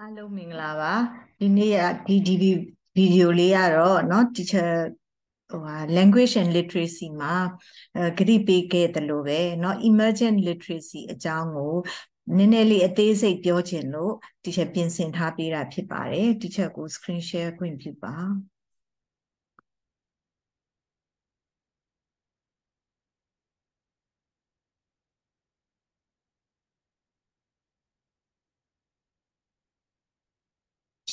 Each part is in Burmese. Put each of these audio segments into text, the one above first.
အားလုံးမင်္ဂလာပါဒီနေ့ကဒီဒီဗီဒီယိုလေးကတော့เนาะ teacher ဟိုဟာ language and literacy မှာဂရိပေးခဲ့တယ်လို့ပဲเนาะ emergent literacy အကြောင်းကိုနည်းနည်းလေးအသေးစိတ်ပြောချင်လို့ teacher ပြင်ဆင်ထားပေးတာဖြစ်ပါတယ် teacher ကို screen share ခွင့်ပြုပါ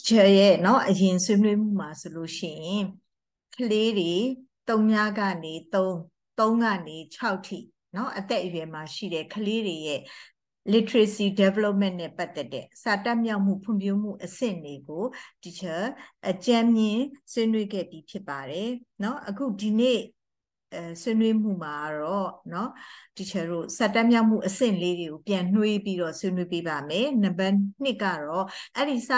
teacher ရဲ့เนาะအရင်ဆွေးနွေးမှုမှာဆိုလို့ရှိရင်ကလေးတွေ၃ညကနေ၃၃ကနေ6ထိเนาะအသက်အရွယ်မှာရှိတဲ့ကလေးတွေရဲ့ literacy development နဲ့ပတ်သက်တဲ့စာတတ်မြောက်မှုဖွံ့ဖြိုးမှုအဆင့်တွေကို teacher အကြံဉာဏ်ဆွေးနွေးခဲ့ပြီးဖြစ်ပါတယ်เนาะအခုဒီနေ့အဲဆွေးနွေးမှုမှာတော့เนาะ teacher တို့စာတတ်မြောက်မှုအဆင့်လေးတွေကိုပြန်နှွေးပြီးတော့ဆွေးနွေးပေးပါမယ်နံပါတ်1ကတော့အဲ့ဒီစာ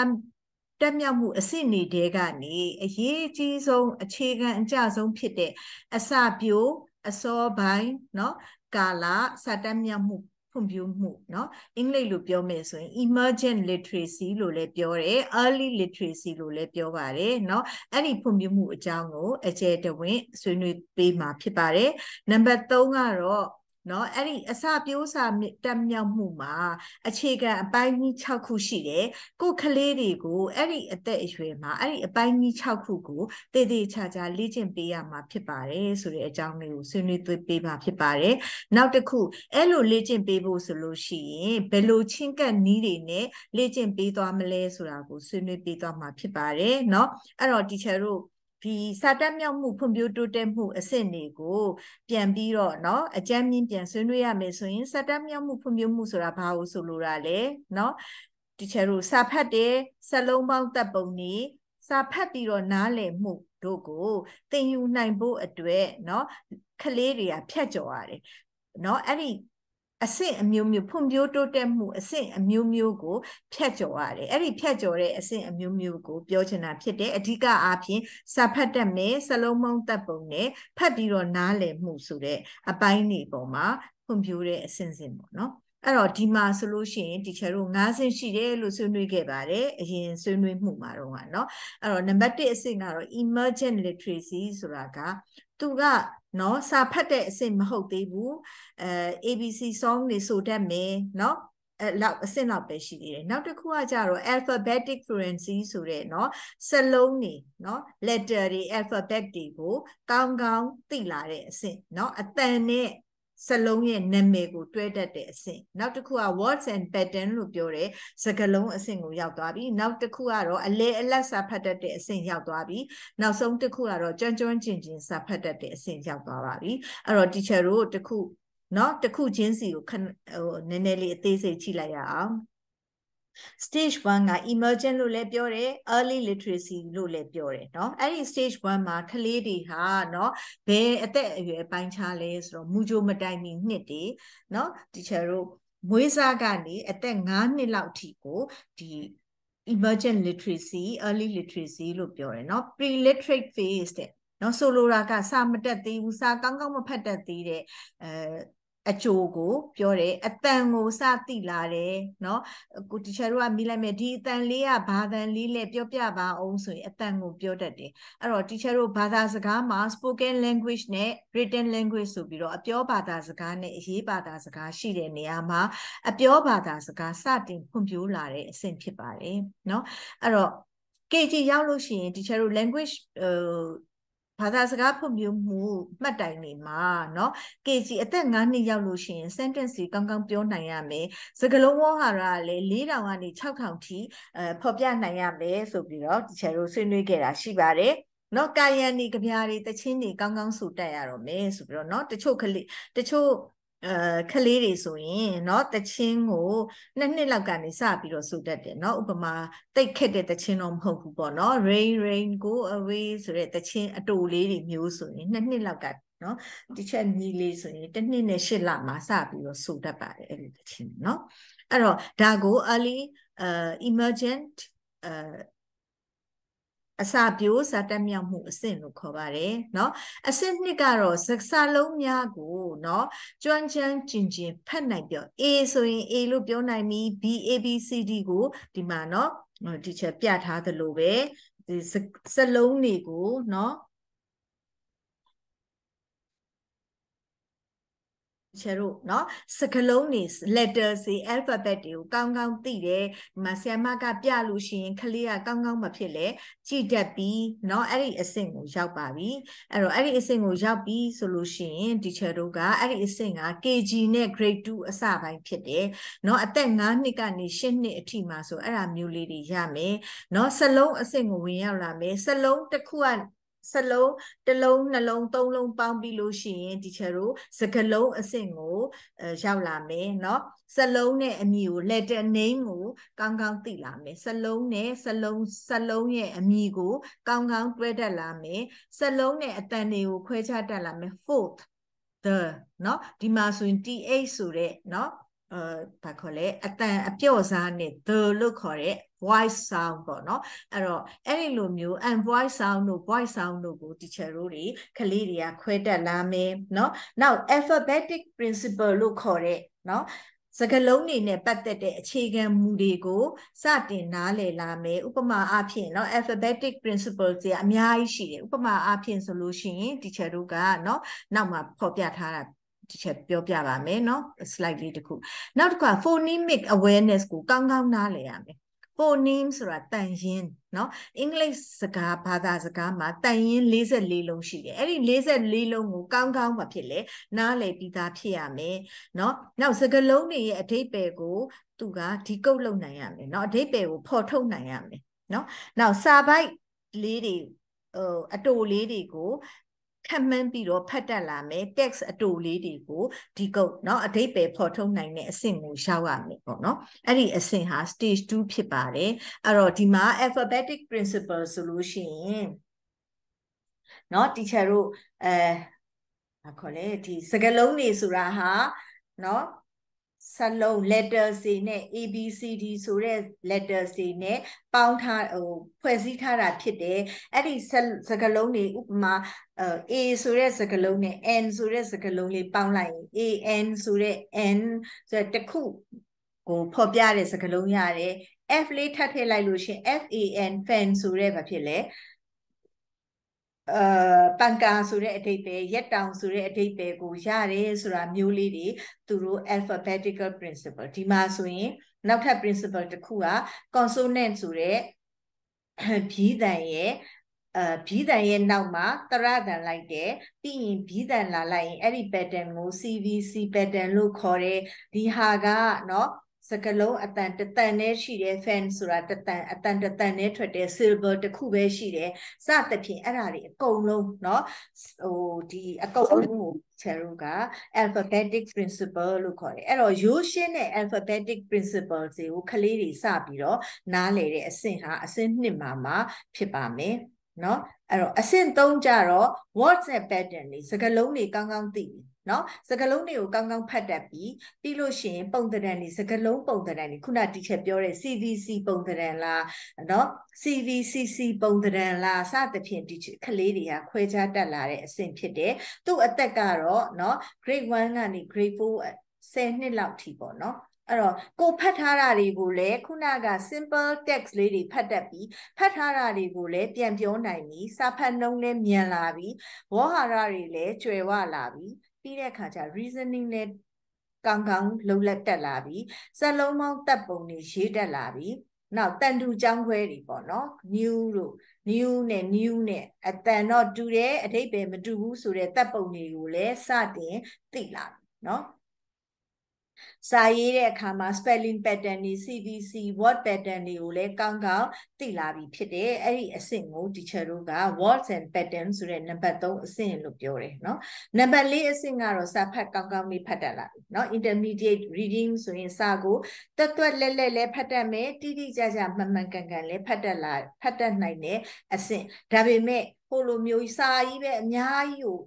တက်မြောက်မှုအဆင့်နေတဲကနေအရေးကြီးဆုံးအခြေခံအကျဆုံးဖြစ်တဲ့အစပြိုအစောပိုင်းเนาะကာလစတက်မြောက်မှုဖွံ့ဖြိုးမှုเนาะအင်္ဂလိပ်လိုပြောမယ်ဆိုရင် emergent literacy လို့လည်းပြောတယ် early literacy လို့လည်းပြောပါတယ်เนาะအဲ့ဒီဖွံ့ဖြိုးမှုအကြောင်းကိုအကျယ်တဝင့်ဆွေးနွေးပေးမှာဖြစ်ပါတယ်နံပါတ်3ကတော့เนาะအဲ့ဒီအစပြိုးစာတက်မြောက်မှုမှာအခြေခံအပိုင်းကြီး6ခုရှိတယ်ကိုကလေးတွေကိုအဲ့ဒီအသက်အရွယ်မှာအဲ့ဒီအပိုင်းကြီး6ခုကိုတည်တည်ချာချာလေ့ကျင့်ပေးရမှာဖြစ်ပါတယ်ဆိုတဲ့အကြောင်းလေးကိုဆွေးနွေးသွေးပေးပါဖြစ်ပါတယ်နောက်တစ်ခုအဲ့လိုလေ့ကျင့်ပေးဖို့ဆိုလို့ရှိရင်ဘယ်လိုချင်းကပ်နည်းတွေနဲ့လေ့ကျင့်ပေးသွားမလဲဆိုတာကိုဆွေးနွေးပေးသွားမှာဖြစ်ပါတယ်เนาะအဲ့တော့ teacher တို့ဒီစာတက်မြောက်မှုဖွံ့ဖြိုးတိုးတက်မှုအဆင့်တွေကိုပြန်ပြီးတော့เนาะအကြမ်းမြင့်ပြန်ဆွေးနွေးရမယ်ဆိုရင်စာတက်မြောက်မှုဖွံ့ဖြိုးမှုဆိုတာဘာလို့ဆိုလိုတာလဲเนาะတီချာတို့စာဖတ်တယ်စလုံးပေါင်းတပ်ပုံနေစာဖတ်ပြီးတော့နားလည်မှုတို့ကိုသင်ယူနိုင်ဖို့အတွက်เนาะကလေးတွေကဖြတ်ကျော်ရတယ်เนาะအဲ့ဒီအဆင့်အမျိုးမျိုးဖွံ့ဖြိုးတိုးတက်မှုအဆင့်အမျိုးမျိုးကိုဖြတ်ကျော်ရတယ်အဲ့ဒီဖြတ်ကျော်တဲ့အဆင့်အမျိုးမျိုးကို ပြောချင်တာဖြစ်တယ်အဓိကအားဖြင့်စာဖတ်တတ်မယ်စလုံးမုံတပ်ပုံနဲ့ဖတ်ပြီးတော့နားလည်မှုဆိုတဲ့အပိုင်းတွေပေါ်မှာဖွံ့ဖြိုးတဲ့အဆင့်ဆင့်ပေါ့နော်အဲ့တော့ဒီမှာဆိုလို့ရှိရင်တီချာတို့၅ဆင့်ရှိတယ်လို့ဆွေးနွေးခဲ့ပါတယ်အရင်ဆွေးနွေးမှုမှာတော့ကเนาะအဲ့တော့နံပါတ်1အဆင့်ကတော့ emergent literacy ဆိုတာကသူကနော်စာဖတ်တဲ့အဆင့်မဟုတ်သေးဘူးအဲ ABC song တွေဆိုတတ်မယ်နော်အဲ့လောက်အဆင့်လောက်ပဲရှိသေးတယ်နောက်တစ်ခုကကြတော့ alphabetic fluency ဆိုတဲ့เนาะစလုံးနေเนาะ letter တွေ alphabet တွေကို ကောင်းကောင်းသိလာတဲ့အဆင့်เนาะအတန်နဲ့စလုံးရဲ့နာမည်ကိုတွဲတတ်တဲ့အဆင့်နောက်တစ်ခုက words and pattern လို့ပြောတယ်စကားလုံးအဆင့်ကိုရောက်သွားပြီ နောက်တစ်ခုကတော့အလေအလတ်စာဖတ်တတ်တဲ့အဆင့်ရောက်သွားပြီနောက်ဆုံးတစ်ခုကတော့ကြွန်းကြွန်းကျင်ကျင်စာဖတ်တတ်တဲ့အဆင့်ရောက်သွားပါပြီအဲ့တော့ teacher တို့တစ်ခုเนาะတစ်ခုချင်းစီကိုဟိုနည်းနည်းလေးအသေးစိတ်ကြည့်လိုက်ရအောင် stage 1က emergent လို့လည်းပြောတယ် early literacy လို့လည်းပြောတယ်เนาะအဲ့ဒီ stage 1မှာကလေးတွေဟာเนาะဘယ်အသက်အရွယ်ပိုင်းခြားလဲဆိုတော့မူကြိုမတိုင်မီနှစ်တွေเนาะ teacher တို့မွေးစားကနေအသက်9နှစ်လောက်ထိကိုဒီ emergent literacy early literacy လို့ပြောတယ်เนาะ pre literate phase တဲ့เนาะဆိုလိုတာကစာမတက်သေးဘူးစာကောင်းကောင်းမဖတ်တတ်သေးတဲ့အဲအကျိုးကိုပြောတယ်အတန်ကိုစသိလာတယ်เนาะကိုတီချာတို့ကမိလိုက်မယ်ဒီအတန်လေးကဘာတန်လေးလဲပြောပြပါအောင်ဆိုရင်အတန်ကိုပြောတတ်တယ်အဲ့တော့တီချာတို့ဘာသာစကားမှာ spoken language နဲ့ written language ဆိုပြီးတော့အပြောဘာသာစကားနဲ့အရေးဘာသာစကားရှိတဲ့နေရာမှာ အပြောဘာသာစကားစတင်ဖွံ့ဖြိုးလာတဲ့အဆင့်ဖြစ်ပါတယ်เนาะအဲ့တော့ KG ရောက်လို့ရှိရင် teacher တို့ language ဟိုဘာသာစကားဖွံ့ဖြိုးမှုမှတ်တိုင်တွေမှာเนาะ KG အသက်9နှစ်ရောက်လို့ရှိရင် sentence ကြီးကောင်းကောင်းပြောနိုင်ရမယ်စကားလုံးဝေါ်ဟာရကလည်း4000ကနေ6000ထိအဲဖော်ပြနိုင်ရမယ်ဆိုပြီးတော့ဒီချေတို့ဆွေးနွေးခဲ့တာရှိပါတယ်နော်ကာယံဒီကြပြားတွေတချင်းတွေကောင်းကောင်းစူတက်ရတော့မယ်ဆိုပြီးတော့နော်တချို့ကလေးတချို့အဲခလေးတွေဆိုရင်เนาะတချင်းကိုနှစ်နှစ်လောက်ကနေစပြီးတော့စုတတ်တယ်เนาะဥပမာတိတ်ခက်တဲ့တချင်းတော့မဟုတ်ဘူးပေါ့เนาะ rain rain go away ဆိုတဲ့တချင်းအတူလေးတွေမျိုးဆိုရင်နှစ်နှစ်လောက်ကเนาะတစ်ချက်ညီလေးဆိုရင်တစ်နှစ်နဲ့ရှစ်လမှာစပြီးတော့စုတတ်ပါတယ်အဲ့ဒီတချင်းเนาะအဲ့တော့ဒါကို early uh emergent uh အစာပြိုးဇာတက်မြောက်မှုအဆင့်လို့ခေါ်ပါတယ်เนาะအဆင့်နှစ်ကတော့စကစလုံးများကိုเนาะကျွမ်းကျန်ကျင်ကျင်ဖတ်နိုင်ပြော A ဆိုရင် A လို့ပြောနိုင်ပြီ B A B C D ကိုဒီမှာเนาะဒီချက်ပြထားသလိုပဲဒီစလုံးတွေကိုเนาะချေတို့เนาะစကလုံးတွေ letter တွေ alphabet တွေကိုကောင်းကောင်းသိတယ်ဒီမှာဆ iam ကပြလို့ရှိရင်ကလေးကကောင်းကောင်းမဖြစ်လဲကြည်တတ်ပြီးเนาะအဲ့ဒီအဆင့်ကိုရောက်ပါပြီအဲ့တော့အဲ့ဒီအဆင့်ကိုရောက်ပြီဆိုလို့ရှိရင် teacher တို့ကအဲ့ဒီအဆင့်က KG နဲ့ grade 2အစပိုင်းဖြစ်တယ်เนาะအသက်9နှစ်ကနေ10နှစ်အထိမှာဆိုအဲ့ဒါမျိုးလေးတွေရမယ်เนาะစလုံးအဆင့်ကိုဝင်ရောက်လာမယ်စလုံးတစ်ခုကစလုံးတစ်လုံးနှလုံးသုံးလုံးပေါင်းပြီးလို့ရှိရင်ဒီချယ်တို့စကလုံးအဆင့်ကိုရောက်လာမယ်เนาะစလုံးနဲ့အမည်ကို letter name ကို ကောင်းကောင်းသိလာမယ်စလုံးနဲ့စလုံးစလုံးရဲ့အမည်ကိုကောင်းကောင်းတွဲတတ်လာမယ်စလုံးနဲ့အတန်တွေကိုခွဲခြားတတ်လာမယ် fourth the เนาะဒီမှာဆိုရင် th ဆိုတဲ့เนาะအာဘာခေါ်လဲအတန်အပြော့စားနဲ့ the လို့ခေါ်တဲ့ voice sound ပေါ့နော်အဲ့တော့အဲ့ဒီလိုမျိုး and voice sound တို့ voice sound တို့ကို teacher တို့တွေကလေးတွေကခွဲတတ်လာမယ်နော်နောက် alphabetic principle လို့ခေါ်တဲ့နော်စကလုံးနေနဲ့ပတ်သက်တဲ့အခြေခံမူတွေကိုစတင်နားလည်လာမယ်ဥပမာအားဖြင့်เนาะ alphabetic principles တွေအများကြီးရှိတယ်ဥပမာအားဖြင့်ဆိုလို့ရှိရင် teacher တို့ကเนาะနောက်မှာဖော်ပြထားတာတစ်ချက်ပြောပြပါမယ်เนาะ slide လေးတစ်ခုနောက်တစ်ခါ phonemic awareness ကိုကောင်းကောင်းနားလည်ရမယ် phoneme ဆိုတာတန်ရင်းเนาะအင်္ဂလိပ်စကားဘာသာစကားမှာတန်ရင်း44လုံးရှိတယ်အဲ့ဒီ44လုံးကိုကောင်းကောင်းမဖြစ်လေနားလည်ပြီးသားဖြစ်ရမယ်เนาะနောက်စကားလုံးတွေရဲ့အဓိပ္ပာယ်ကိုသူကဒီကုတ်လုပ်နိုင်ရမယ်เนาะအဓိပ္ပာယ်ကိုဖော်ထုတ်နိုင်ရမယ်เนาะနောက်စာပိုက်လေးတွေဟိုအတိုလေးတွေကိုထပ်မန်းပြီးတော့ဖတ်တတ်လာမယ် text အတူလေးတွေကိုဒီကုတ်เนาะအတိတ်ပဲဖော်ထုတ်နိုင်တဲ့အဆင့်ကိုရောက်ရမယ်ပေါ့เนาะအဲ့ဒီအဆင့်ဟာ stage 2ဖြစ်ပါတယ်အဲ့တော့ဒီမှာ alphabetic principle ဆိုလို့ရှိရင်เนาะ teacher တို့အဲခေါ်လေဒီစကားလုံးတွေဆိုတာဟာเนาะစလုံး letters တွေနဲ့ ABCD ဆိုတဲ့ letters တွေနဲ့ပေါင်းထားဟိုဖွဲ့စည်းထားတာဖြစ်တယ်အဲ့ဒီစကလုံးတွေဥပမာ A ဆိုတဲ့စကလုံးနဲ့ N ဆိုတဲ့စကလုံးလေးပေါင်းလိုက်ရင် AN ဆိုတဲ့ N ဆိုတဲ့တစ်ခုကိုဖော်ပြတဲ့စကလုံးရတယ် F လေးထပ်ထည့်လိုက်လို့ရှင် FAN fan ဆိုတဲ့ဘာဖြစ်လဲအာပန်ကာဆိုတဲ့အဓိပ္ပာယ်ရက်တောင်ဆိုတဲ့အဓိပ္ပာယ်ကိုရတယ်ဆိုတာမျိုးလေးတွေသူတို့ alphabetical principle ဒီမှာဆိုရင်နောက်ထပ် principle တစ်ခုက consonant ဆိုတဲ့ဖြီးတန်ရဲ့အဲဘီးတန်ရဲ့နောက်မှာတရတန်လိုက်တယ်ပြီးရင်ဘီးတန်လာလိုက်ရင်အဲ့ဒီ pattern ကို CVC pattern လို့ခေါ်တယ်ဒီဟာကเนาะစကလုံးအတန်တတန်နဲ့ရှိတယ် fan ဆိုတာတတန်အတန်တတန်နဲ့ထွက်တယ် silver တစ်ခုပဲရှိတယ်စသဖြင့်အဲ့ဒါတွေအကုန်လုံးเนาะဟိုဒီအကုန်လုံးကို Cheryl က alphabetic principle လို့ခေါ်တယ်အဲ့တော့ရိုးရှင်းတဲ့ alphabetic principle တွေကိုကလေးတွေစပြီးတော့နားလည်တဲ့အဆင့်ဟာအဆင့်နှစ်မှာမှဖြစ်ပါမယ်เนาะအဲ့တော့အဆင့်၃ကြတော့ words and pattern တွေစကလုံးတွေကောင်းကောင်းသိပြီနော်စကလုံးတွေကိုကောင်းကောင်းဖတ်တတ်ပြီးပြီးလို့ရှိရင်ပုံသဏ္ဍာန်တွေစကလုံးပုံသဏ္ဍာန်တွေခုနတီချက်ပြောတဲ့ CVC ပုံသဏ္ဍာန်လားနော် CVCC ပုံသဏ္ဍာန်လားစသဖြင့်ဒီကလေးတွေကခွဲခြားတက်လာတဲ့အဆင့်ဖြစ်တယ်သူ့အသက်ကတော့နော် grade 1ကနေ grade 4 10နှစ်လောက်ထိပေါ့နော်အဲ့တော့ကိုဖတ်ထားတာတွေကိုလည်းခုနက simple text လေးတွေဖတ်တတ်ပြီးဖတ်ထားတာတွေကိုလည်းပြန်ပြောနိုင်ပြီးစာဖတ်နှုံးလည်းမြန်လာပြီးဝေါ်ဟာရတွေလည်းကျွယ်ဝလာပြီးပြီးတဲ့အခါကျ reasoning နဲ့ကောင်းကောင်းလုံလက်တက်လာပြီစက်လုံးပေါင်းတက်ပုံတွေရေးတက်လာပြီနောက်တန်တူចောင်းခွဲတွေပေါ့နော် new တို့ new နဲ့ new နဲ့အတန်တော့တူတယ်အဓိပ္ပာယ်မတူဘူးဆိုတဲ့တပ်ပုံတွေကိုလည်းစတင်သိလာပြီနော်စာရေးတဲ့အခါမှာ spelling pattern တွေ CVC word pattern တွေကိုလည်းကောင်းကောင်းသိလာပြီဖြစ်တယ်အဲ့ဒီအဆင့်ကို teacher တို့က words and pattern ဆိုတဲ့နံပါတ်3အဆင့်လို့ပြောတယ်เนาะနံပါတ်4အဆင့်ကတော့စာဖတ်ကောင်းကောင်းလေးဖတ်တတ်လာပြီเนาะ intermediate reading ဆိုရင်စာကိုတွက်တွက်လက်လက်လည်းဖတ်တတ်မယ်တိတိကျကျမှန်မှန်ကန်ကန်လည်းဖတ်တတ်လာ ဖတ်တတ်နိုင်တဲ့အဆင့်ဒါပေမဲ့ဟိုလိုမျိုးစာကြီးပဲအများကြီးကို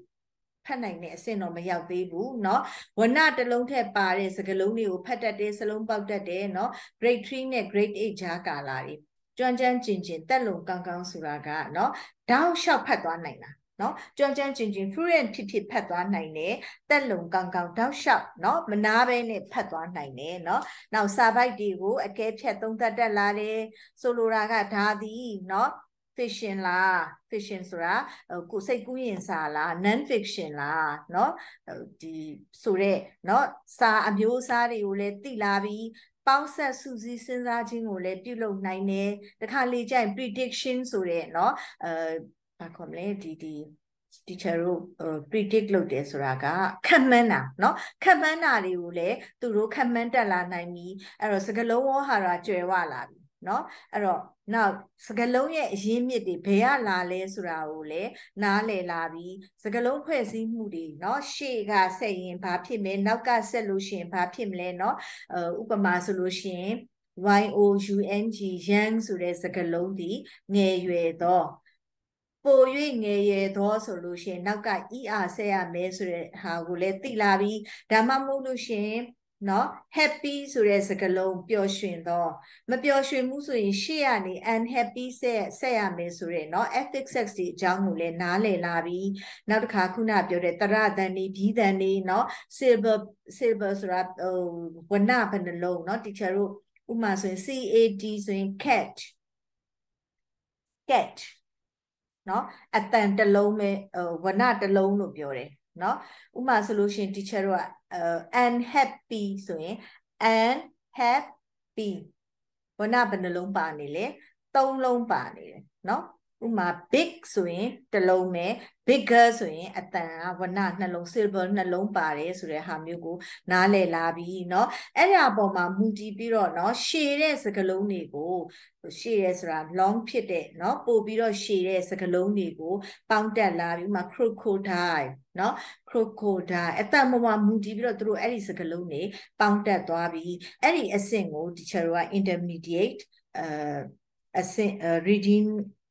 ဖတ်နိုင်တဲ့အဆင့်တော့မရောက်သေးဘူးเนาะဝဏတစ်လုံးထက်ပါတဲ့စကလုံးတွေကိုဖတ်တတ်တယ်စလုံးပေါက်တတ်တယ်เนาะ grade 3နဲ့ grade 8ကြားကာလတွေကြွမ်းကြမ်းကျင်ကျင်တက်လုံကောင်းကောင်းဆိုတာကเนาะတောက်လျှောက်ဖတ်သွားနိုင်တာနော်ကြွန်ကြမ်းကျင်ကျင် fluent ဖြစ်ဖြစ်ဖတ်သွားနိုင်တယ်တက်လုံကောင်းကောင်းတောက်လျှောက်နော်မနာပဲနဲ့ဖတ်သွားနိုင်တယ်နော်နောက်စာပိုက်တွေကိုအကဲဖြတ်သုံးသပ်တတ်လာတယ်ဆိုလိုတာကဒါသည်နော် fiction လား fiction ဆိုတာကိုစိတ်ကူးရင်စာလား non fiction လားเนาะဒီဆိုတော့เนาะစာအမျိုးအစားတွေကိုလည်းသိလာပြီးပေါင်းဆက်စုစည်းစဉ်းစားခြင်းကိုလည်းပြုလုပ်နိုင်တယ်တခါလေကျရင် prediction ဆိုတဲ့เนาะအဲဘာခေါ်မလဲဒီဒီ teacher တို့ predict လုပ်တယ်ဆိုတာကခံမှန်းတာเนาะခံမှန်းတာတွေကိုလည်းသူတို့ခံမှန်းတက်လာနိုင်ပြီအဲ့တော့စကလုံးဝဟာရာကျွဲဝလာပြီเนาะအဲ့တော့နောက်စကလုံးရဲ့အရင်းမြစ်တွေဘယ်ရလာလဲဆိုတာကိုလည်းနားလည်လာပြီးစကလုံးဖွဲ့စည်းမှုတွေเนาะရှေ့ကဆက်ရင်ဘာဖြစ်မလဲနောက်ကဆက်လို့ရှင်ဘာဖြစ်မလဲเนาะဥပမာဆိုလို့ရှင် YOUNG yang ဆိုတဲ့စကလုံးဒီငယ်ရွယ်သောပို၍ငယ်ရသောဆိုလို့ရှင်နောက်က ER ဆက်ရမယ်ဆိုတဲ့ဟာကိုလည်းသိလာပြီးဒါမှမဟုတ်လို့ရှင်နော် happy ဆိုတဲ့စကားလုံးပျော်ရွှင်သော မပျော်ရွှင်မှုဆိုရင်ရှေ့ကနေ unhappy ဆက်ဆက်ရမယ်ဆိုတဲ့နော် ethic sex ဒီအကြောင်းကိုလည်းနားလည်လာပြီးနောက်တစ်ခါခုနပြောတဲ့တရတန်နေဘီးတန်နေနော် silver silver ဆိုတာဟိုဝဏဘယ်နှလုံးနော် teacher တို့ဥမာဆိုရင် cat ဆိုရင် cat cat နော်အတန်တစ်လုံးပဲဝဏတစ်လုံးလို့ပြောတယ်เนาะဥမာဆိုလို့ရှင် teacher တို့က unhappy ဆိုရင် unhappy ဘဏ္ဍဘယ်နှလုံးပါနေလဲ၃လုံးပါနေတယ်เนาะဥမာ big ဆိုရင်တစ်လုံးပဲ bigger ဆိုရင်အတန်ကဝနနှလုံး silver နှလုံးပါတယ်ဆိုတဲ့ဟာမျိုးကိုနားလည်လာပြီเนาะအဲ့ဒါအပေါ်မှာမူတည်ပြီးတော့เนาะရှည်တဲ့စကလုံးတွေကိုရှည်ရဲဆိုတာ long ဖြစ်တဲ့เนาะပို့ပြီးတော့ရှည်တဲ့စကလုံးတွေကိုပေါင်းတက်လာပြီးမှ crocodile เนาะ crocodile အတန်ပေါ်မှာမူတည်ပြီးတော့သူတို့အဲ့ဒီစကလုံးတွေပေါင်းတက်သွားပြီအဲ့ဒီအဆင့်ကို teacher က intermediate အဆင့် reading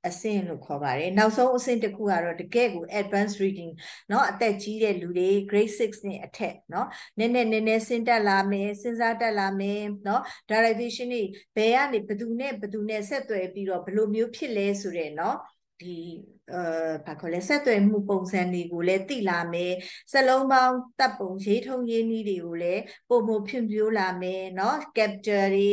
အဆင့်လို့ခေါ်ပါတယ်နောက်ဆုံးအဆင့်တစ်ခုကတော့တကယ့်ကို advanced reading เนาะအသက်ကြီးတဲ့လူတွေ grade 6နဲ့အထက်เนาะနည်းနည်းနည်းနည်းစဉ်းတက်လာမယ်စဉ်းစားတက်လာမယ်เนาะ derivation တွေဘယ်ကနေဘယ်သူနဲ့ဘယ်သူနဲ့ဆက်သွယ်ပြီးတော့ဘယ်လိုမျိုးဖြစ်လဲဆိုတဲ့เนาะဒီအဲဘာခေါ်လဲဆက်သွယ်မှုပုံစံတွေကိုလည်းသိလာမယ်စက်လုံးပေါင်းတပ်ပုံရေးထုံးရေးနည်းတွေကိုလည်းပုံပုံဖြန့်ပြိုးလာမယ်เนาะ capture တွေ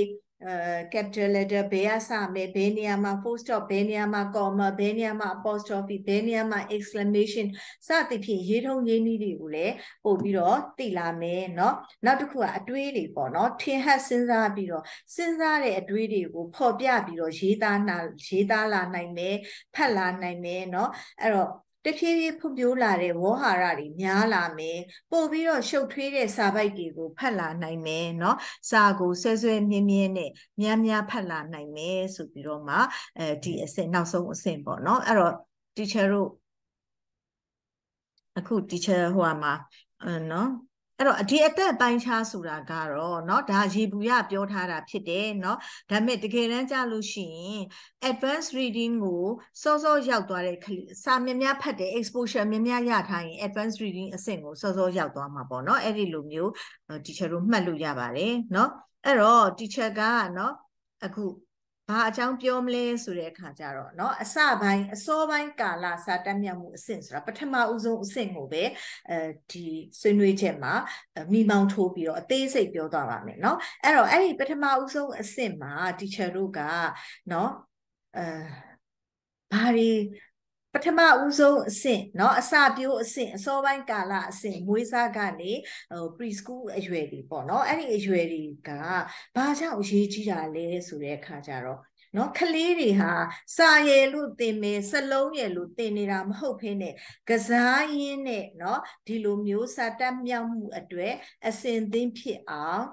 capital letter ဘယ်ကစမယ်ဘယ်နေရာမှာ full stop ဘယ်နေရာမှာ comma ဘယ်နေရာမှာ apostrophe ဘယ်နေရာမှာ exclamation စသဖြင့်ရေးထုံးရေးနည်းတွေကိုလည်းပို့ပြီးတော့သိလာမယ်เนาะနောက်တစ်ခုကအတွေးတွေပေါ့เนาะထင်ဟပ်စဉ်းစားပြီးတော့စဉ်းစားတဲ့အတွေးတွေကိုဖော်ပြပြီးတော့ရေးသားနာရေးသားလာနိုင်မယ်ဖတ်လာနိုင်မယ်เนาะအဲ့တော့တဖြည်းဖြည်းဖွံ့ဖြိုးလာတဲ့ဝေါဟာရတွေများလာမယ်ပို့ပြီးတော့ရှုပ်ထွေးတဲ့စာပိုက်တွေကိုဖတ်လာနိုင်မယ်เนาะစာကိုဆွဲဆွဲမြင်းမြင်းနဲ့များများဖတ်လာနိုင်မယ်ဆိုပြီးတော့မှအဲဒီအဆင့်နောက်ဆုံးအဆင့်ပေါ့เนาะအဲ့တော့ teacher တို့အခု teacher ဟိုမှာเนาะအဲ့တော့ဒီအသက်ပိုင်းခြားဆိုတာကတော့เนาะဒါရေဘူးရပြောထားတာဖြစ်တယ်เนาะဒါပေမဲ့တကယ်တမ်းကြလို့ရှိရင် advanced reading ကိုစောစောရောက်သွားတဲ့စာမြများဖတ်တယ် exposure မြများရထားရင် advanced reading အဆင့်ကိုစောစောရောက်သွားမှာပေါ့เนาะအဲ့ဒီလိုမျိုး teacher တို့မှတ်လို့ရပါတယ်เนาะအဲ့တော့ teacher ကเนาะအခုဘာအကြောင်းပြောမလဲဆိုတဲ့အခါကျတော့เนาะအစပိုင်းအစောပိုင်းကာလစာတက်မြတ်မှုအဆင့်ဆိုတာပထမဦးဆုံးအဆင့်ကိုပဲအဲဒီဆွေးနွေးချက်မှာမိမောင်းထိုးပြီးတော့အသေးစိတ်ပြောသွားပါမယ်เนาะအဲ့တော့အဲ့ဒီပထမဦးဆုံးအဆင့်မှာ teacher တို့ကเนาะအဲဘာတွေထမဦးဆုံးအဆင့်เนาะအစပျိုးအဆင့်အစောပိုင်းကာလအဆင့်မွေးစားကနေဟို preschool အရွယ်တွေပေါ့เนาะအဲ့ဒီအရွယ်တွေကဘာကြောင့်အရေးကြီးတာလဲဆိုတဲ့အခါကျတော့နော်ကလေးတွေဟာစာရည်လို့သင်မယ်စလုံးရည်လို့သင်နေတာမဟုတ်ဖ ೇನೆ ကစားရင်းနဲ့နော်ဒီလိုမျိုးစာတတ်မြောက်မှုအတွေ့အစဉ်သင်းဖြစ်အောင်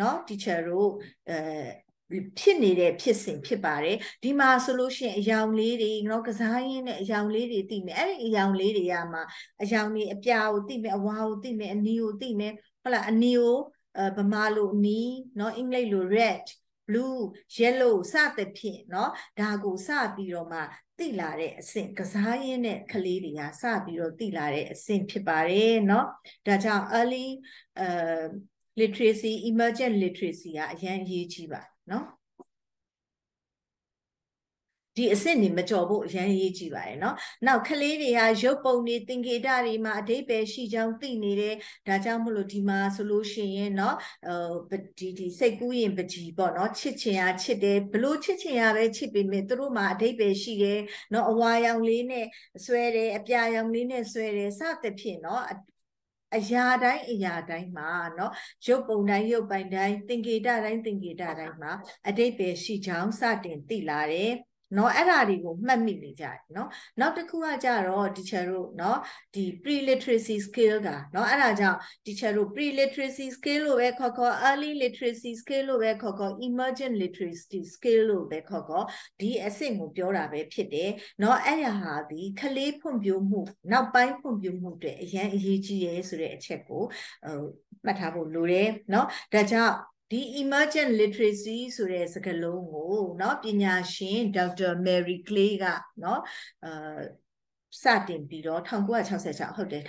နော် teacher တို့အဲဖြစ်နေတဲ့ဖြစ်စဉ်ဖြစ်ပါတယ်ဒီမှာဆိုလို့ရှိရင်အယောင်လေးတွေနော်ကစားရင်းနဲ့အယောင်လေးတွေတိမယ်အဲ့ဒီအယောင်လေးတွေကမှအယောင်တွေအပြာကိုတိမယ်အဝါကိုတိမယ်အနီကိုတိမယ်ဟုတ်လားအနီကိုဗမာလိုနီးနော်အင်္ဂလိပ်လို red blue yellow စသဖြင့်เนาะဒါကိုစပြီးတော့မှတိလာတဲ့အဆင့်ကစားရင်းတဲ့ကလေးတွေကစပြီးတော့တိလာတဲ့အဆင့်ဖြစ်ပါတယ်เนาะဒါကြောင့် early uh literacy emergent literacy ကအရင်အရေးကြီးပါတယ်နော်ဒီအစ်စ်နေမကြော်ဖို့အရန်ရေးကြည့်ပါတယ်เนาะနောက်ကလေးတွေကရုပ်ပုံတွေသင်္ကေတတွေမှာအတိပယ်ရှိကြောင်းသိနေတယ်ဒါကြောင့်မလို့ဒီမှာဆိုလို့ရှိရင်เนาะဟိုဒီဒီစိတ်ကူးရင်ပကြီးပေါ့เนาะချစ်ချင်ရချစ်တယ်ဘလို့ချစ်ချင်ရပဲချစ်ပေမဲ့သူတို့မှာအတိပယ်ရှိတယ်เนาะအဝါရောင်လေးနဲ့ဆွဲတယ်အပြာရောင်လေးနဲ့ဆွဲတယ်စသဖြင့်เนาะအရာတိုင်းအရာတိုင်းမှာเนาะရုပ်ပုံတိုင်းရုပ်ပိုင်တိုင်းသင်္ကေတတိုင်းသင်္ကေတတိုင်းမှာအတိတ်ပဲရှိချောင်းစတင်သိလာတယ်เนาะအဲ့ဒါတွေကိုမှတ်မိနေကြတယ်เนาะနောက် တစ်ခုကကြတော့ teacher တို့เนาะဒီ pre literacy skill ကเนาะအဲ့ဒါကြောင့် teacher တို့ pre literacy skill လို့ပဲခေါ်ခေါ် early literacy skill လို့ပဲခေါ်ခေါ် emergent literacy skill လို့ပဲခေါ်ခေါ်ဒီအဆင့်ကိုပြောတာပဲဖြစ်တယ်เนาะအဲ့ဒါဟာဒီကလေးဖွံ့ဖြိုးမှု နောက်ပိုင်းဖွံ့ဖြိုးမှုတွေအရင်အရေးကြီးရဲဆိုတဲ့အချက်ကိုဟိုမှတ်ထားဖို့လိုတယ်เนาะဒါကြောင့်ဒီ emergent literacy ဆိုတဲ့စကားလုံးကိုเนาะပညာရှင်ဒေါက်တာ Mary Clay ကเนาะအာစတင်ပြီးတော့1966ဟုတ်တယ်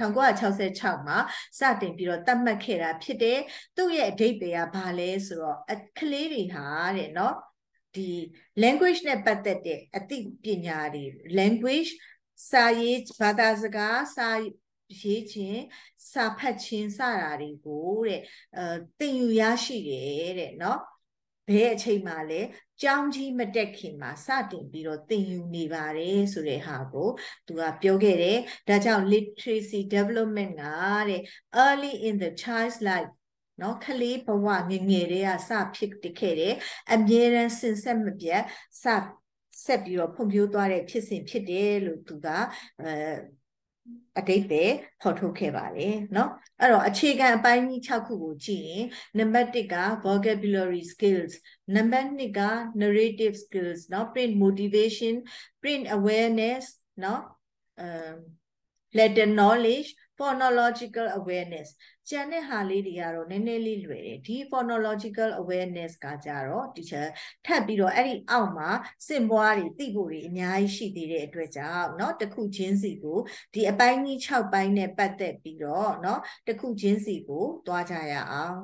1966မှာစတင်ပြီးတော့တတ်မှတ်ခဲ့တာဖြစ်တယ်သူ့ရဲ့အဓိပ္ပာယ်ကဘာလဲဆိုတော့ကလေးတွေဟာတဲ့เนาะဒီ language နဲ့ပတ်သက်တဲ့အသိပညာတွေ language စာရေးဘာသာစကားစာရေးခြင်းစာဖတ်ခြင်းစတာတွေကိုတဲ့အဲတင်ယူရရှိတယ်တဲ့เนาะဘယ်အချိန်မှလဲကြောင်းကြီးမတက်ခင်မှာစတင်ပြီးတော့သင်ယူနေပါတယ်ဆိုတဲ့ဟာကိုသူကပြောခဲ့တယ်ဒါကြောင့် literacy development ကတဲ့ early in the child's life နော်ကလေးဘဝငငယ်တွေကစဖြစ်တခဲ့တယ်အမြဲတမ်းစဉ်ဆက်မပြတ်စဆက်ပြီးတော့ဖွံ့ဖြိုးသွားတဲ့ဖြစ်စဉ်ဖြစ်တယ်လို့သူကအဲအတိတ်ပဲဖော်ထုတ်ခဲ့ပါတယ်เนาะအဲ့တော့အခြေခံအပိုင်းကြီး6ခုကိုကြည့်ရင်နံပါတ်1က vocabulary skills နံပါတ်2က narrative skills เนาะ print motivation print awareness เนาะ um letter knowledge phonological awareness ကျန်တဲ့ဟာလေးတွေကတော့နည်းနည်းလေးလွယ်တယ်ဒီ phonological awareness ကကြတော့ teacher ထပ်ပြီးတော့အဲ့ဒီအောက်မှာစင်ပွားတွေတိဖို့တွေအများကြီးရှိသေးတဲ့အတွက်ကြောင့်เนาะတစ်ခုချင်းစီကိုဒီအပိုင်းကြီး6ပိုင်းနဲ့ပတ်သက်ပြီးတော့เนาะတစ်ခုချင်းစီကိုတွားကြရအောင်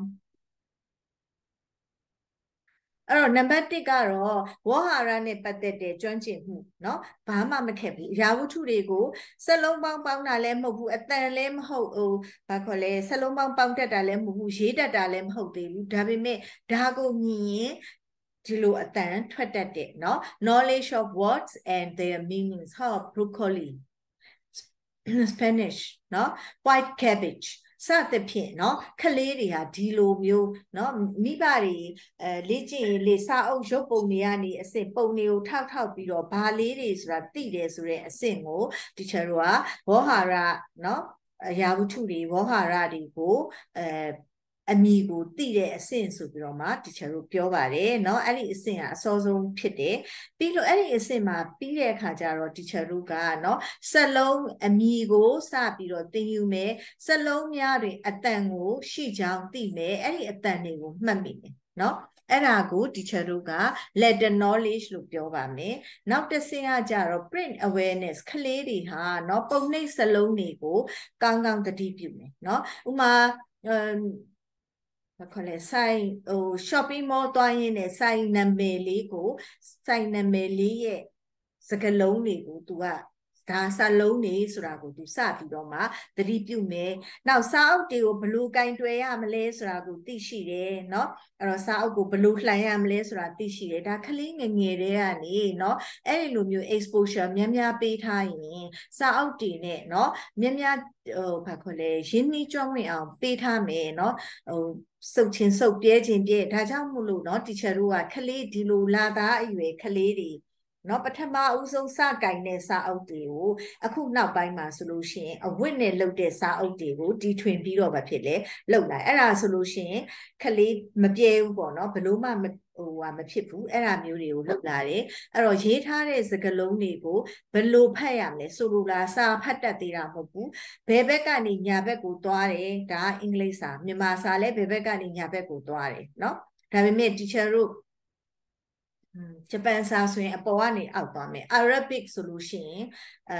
အဲ့တော့နံပါတ်1ကတော့ဝေါဟာရနဲ့ပတ်သက်တဲ့ကျွမ်းကျင်မှုเนาะဘာမှမထက်ဘူးရာဝတ္ထုတွေကိုစက်လုံးပေါင်းပေါင်းတာလည်းမဟုတ်ဘူးအတန်လည်းမဟုတ်ဟိုဘာခေါ်လဲစက်လုံးပေါင်းပေါင်းတတ်တာလည်းမဟုတ်ဘူးရေးတတ်တာလည်းမဟုတ်သေးဘူးဒါပေမဲ့ဒါကိုမြင်ရင်ဒီလိုအတန်ထွက်တတ်တဲ့เนาะ knowledge of words and their meanings ဟော broccoli Spanish เนาะ white cabbage စသဖြင့်เนาะခလေးတွေဟာဒီလိုမျိုးเนาะမိဘတွေအဲလေ့ကျင့်လေစာအုပ်ရုပ်ပုံတွေကနေအစစ်ပုံတွေကိုထောက်ထောက်ပြီးတော့ဘာလေးတွေဆိုတာသိတယ်ဆိုတဲ့အစစ်ကိုတီချာတို့ကဘောဟာရเนาะအရာဝတ္ထုတွေဘောဟာရတွေကိုအဲအမိကိုတိတဲ့အဆင့်ဆိုပြီးတော့မှ teacher တို့ပြောပါတယ်เนาะအဲ့ဒီအဆင့်ကအစောဆုံးဖြစ်တယ်ပြီးလို့အဲ့ဒီအဆင့်မှာပြီးတဲ့အခါကျတော့ teacher တို့ကเนาะစက်လုံးအမိကိုစပြီးတော့သင်ယူမယ်စက်လုံးများတွင်အတန်ကို ရှိကြောင်းသိမယ်အဲ့ဒီအတန်တွေကိုမှတ်မိမယ်เนาะအဲ့ဒါကို teacher တို့က letter knowledge လို့ပြောပါမယ်။နောက်တစ်ဆင့်ကကြတော့ print awareness ကလေးတွေဟာเนาะပုံနှိပ်စလုံးတွေကိုကောင်းကောင်းသတိပြုမယ်เนาะ။ဥမာမခေါ်လဲဆိုင်ဟို shopping mall တွားရင်းနဲ့ဆိုင်နံပါတ်လေးကိုဆိုင်နံပါတ်လေးရဲ့စကလုံးတွေကို तू ကဒါစာလုံးနေဆိုတာကို तू စပြီးတော့မှသတိပြုမယ်။နောက်စာအုပ်တွေကိုဘယ်လိုကင်တွယ်ရမလဲဆိုတာကိုသိရှိတယ်เนาะ။အဲ့တော့စာအုပ်ကိုဘယ်လိုလှန်ရမလဲဆိုတာသိရှိတယ်။ဒါကလေးငငယ်တဲ့ကနေเนาะအဲ့ဒီလိုမျိုး exposure များများပေးထားရင်စာအုပ်တွေနဲ့เนาะများများဟိုဘာခေါ်လဲရင်းနှီးကြွဝင်အောင်ပေးထားမယ်เนาะဟိုစုပ်ချင်းစုပ်ပြဲချင်းပြဲဒါကြောင့်မို့လို့เนาะ teacher တို့ကခလေးဒီလိုလာသားအရွယ်ခလေးတွေနော်ပထမဦးဆုံးစကင်တဲ့စာအုပ်တွေကိုအခုနောက်ပိုင်းမှာဆိုလို့ရှိရင်အဝတ်နဲ့လုပ်တဲ့စာအုပ်တွေကိုတီထွင်ပြီးတော့ဗဖြစ်လေလုပ်လိုက်အဲ့ဒါဆိုလို့ရှိရင်ခလေးမပြဲဘူးပေါ့နော်ဘလို့မှဟိုဟာမဖြစ်ဘူးအဲ့ဒါမျိုးတွေကိုလုပ်လာတယ်အဲ့တော့ရေးထားတဲ့စကားလုံးတွေကိုဘယ်လိုဖတ်ရမလဲဆိုလိုလားစာဖတ်တတ်သေးတာမဟုတ်ဘူးဘယ်ဘက်ကနေညာဘက်ကိုသွားတယ်ဒါအင်္ဂလိပ်စာမြန်မာစာလည်းဘယ်ဘက်ကနေညာဘက်ကိုသွားတယ်เนาะဒါပေမဲ့ teacher တို့ဂျပန်စာဆိုရင်အပေါ်ကနေအောက်သွားမယ် Arabic ဆိုလို့ရှိရင်အဲ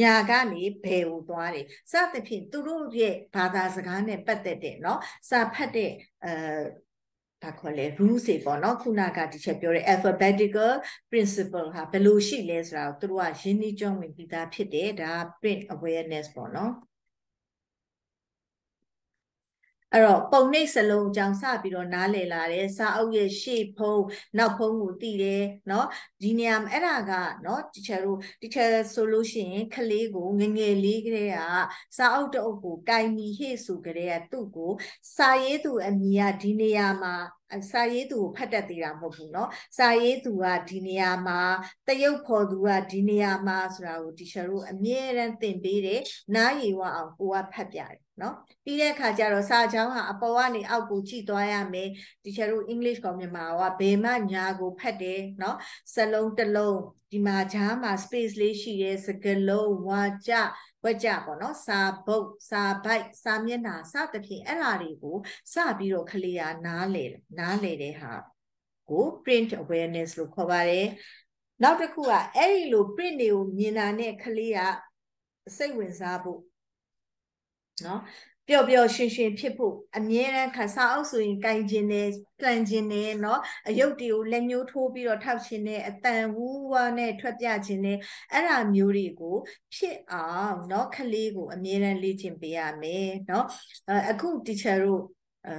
ညာကနေဘယ်ကိုသွားတယ်စသဖြင့်သူတို့ရဲ့ဘာသာစကားနဲ့ပတ်သက်တဲ့เนาะစာဖတ်တဲ့အဲဘာခေါ်လဲ rules တွေပေါ့เนาะခုနကဒီချက်ပြောတဲ့ alphabetical principle ဟာဘယ်လိုရှိလဲဆိုတာကိုသူတို့ကရင်းနှီးကြွဝင်ပြီးသားဖြစ်တယ်ဒါ print awareness ပေါ့เนาะအဲ့တော့ပုံနှိပ်စလုံးကြောင့်စပြီးတော့နားလည်လာတယ်စာအုပ်ရဲ့ရှေ့ဖုံးနောက်ဖုံးကိုသိတယ်เนาะဒီနေရာမှာအဲ့ဒါကเนาะ teacher တို့ teacher ဆိုလို့ရှိရင်ကလေးကို ငငယ်လေးကလေးကစာအုပ်တအုပ်ကိုကင်မီဟေ့ဆိုကလေးကသူ့ကို စာရေးသူအမည်ကဒီနေရာမှာစာရေးသူကိုဖတ်တတ်သေးတာမဟုတ်ဘူးเนาะစာရေးသူကဒီနေရာမှာတရုတ်ဖော်သူကဒီနေရာမှာဆိုတာကို teacher တို့အမြဲတမ်းသင်ပေးတယ်နားရည်ဝအောင်ကိုကဖတ်ပြတယ်နော်ပြီးတဲ့အခါကျတော့စာချောင်းဟာအပေါ်ကနေအောက်ကိုကြည့်သွားရမယ်တီချာတို့ English ကောမြန်မာကဘယ်မှညာကိုဖတ်တယ်နော်စလုံးတစ်လုံးဒီမှာဂျားမှာ space လေးရှိတယ်စကလုံးဝါကြဝကြပေါ့နော်စာဘုတ်စာဘိုက်စာမျက်နှာစသဖြင့်အဲ့ဓာတွေကိုစပြီးတော့ခလီယာနားလေနားလေတဲ့ဟာကို print awareness လို့ခေါ်ပါတယ်နောက်တစ်ခုကအဲ့ဒီလို print တွေကိုမြင်တာနဲ့ခလေးကစိတ်ဝင်စားဖို့နော်ပျော်ပျော်ရွှင်ရွှင်ဖြစ်ဖို့အမြဲတမ်းခန်းစာအုပ်ဆိုရင်ကြိုင်ကျင်တယ်ကြံကျင်တယ်เนาะအယုတ်တွေကိုလက်ညှိုးထိုးပြီးတော့ထောက်ချင်တယ်အတန်ဝူးဝါနဲ့ထွက်ပြခြင်းတယ်အဲ့ဒါမျိုးတွေကိုဖြစ်အောင်เนาะခလေးကိုအမြဲတမ်းလေ့ကျင့်ပေးရမယ်เนาะအခု teacher တို့အဲ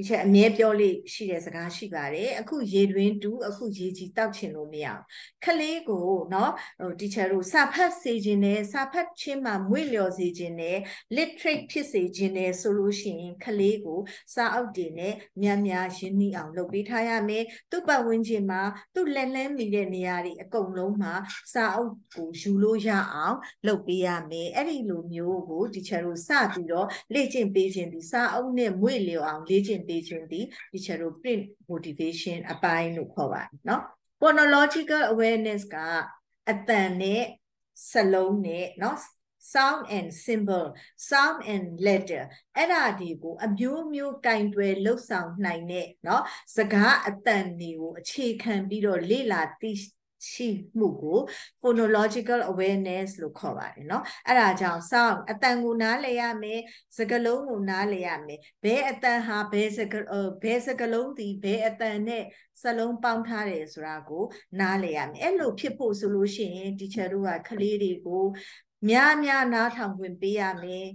ဒီချက်အမြဲပြောလေးရှိတဲ့စကားရှိပါတယ်အခုရေတွင်တူ အခုရေကြီးတောက်ချင်လို့မရအောင်ခလေးကိုเนาะဟိုတီချာတို့စာဖတ်စေခြင်းနဲ့စာဖတ်ခြင်းမှာ မွေ့လျော်စေခြင်းနဲ့ literate ဖြစ်စေခြင်းနဲ့ဆိုလို့ရှိရင်ခလေးကို စာအုပ်တွေနဲ့မြန်မြန်ရင်းနှီးအောင် လုပ်ပေးထားရမယ်သူ့ပတ်ဝန်းကျင်မှာ သူ့လက်လှမ်းမိတဲ့နေရာတွေအကုန်လုံးမှာ စာအုပ်ကိုယူလို့ရအောင် လုပ်ပေးရမယ်အဲ့ဒီလိုမျိုးကိုတီချာတို့စပြီးတော့လေ့ကျင့်ပေးခြင်းဒီစာအုပ်နဲ့မွေ့လျော်အောင်လေ့ကျင့် motivation ဒီ teacher တို့ print motivation အပိုင်းလို့ခေါ်ပါတယ်เนาะ phonological awareness ကအတန်နဲ့စလုံးနဲ့เนาะ sound and symbol sound and letter အဲ့ဒါဒီကိုအမျိုးမျိုးကင်တွယ်လှုပ်ဆောင်နိုင်တဲ့เนาะစကားအတန်တွေကိုအခြေခံပြီးတော့လေ့လာသိရှိမှုကို phonological awareness လို့ခေါ်ပါတယ်เนาะအဲ့ဒါကြောင့်စောင်းအတန်ကိုနားလည်ရမယ်စကလုံးကိုနားလည်ရမယ်ဘဲအတန်ဟာဘဲစကဘဲစကလုံးဒီဘဲအတန်နဲ့စလုံးပေါင်းထားတယ်ဆိုတာကို နားလည်ရမယ်အဲ့လိုဖြစ်ဖို့ဆိုလို့ရှိရင် teacher တို့ကကလေးတွေကို များများနားထောင်ခွင့်ပေးရမယ်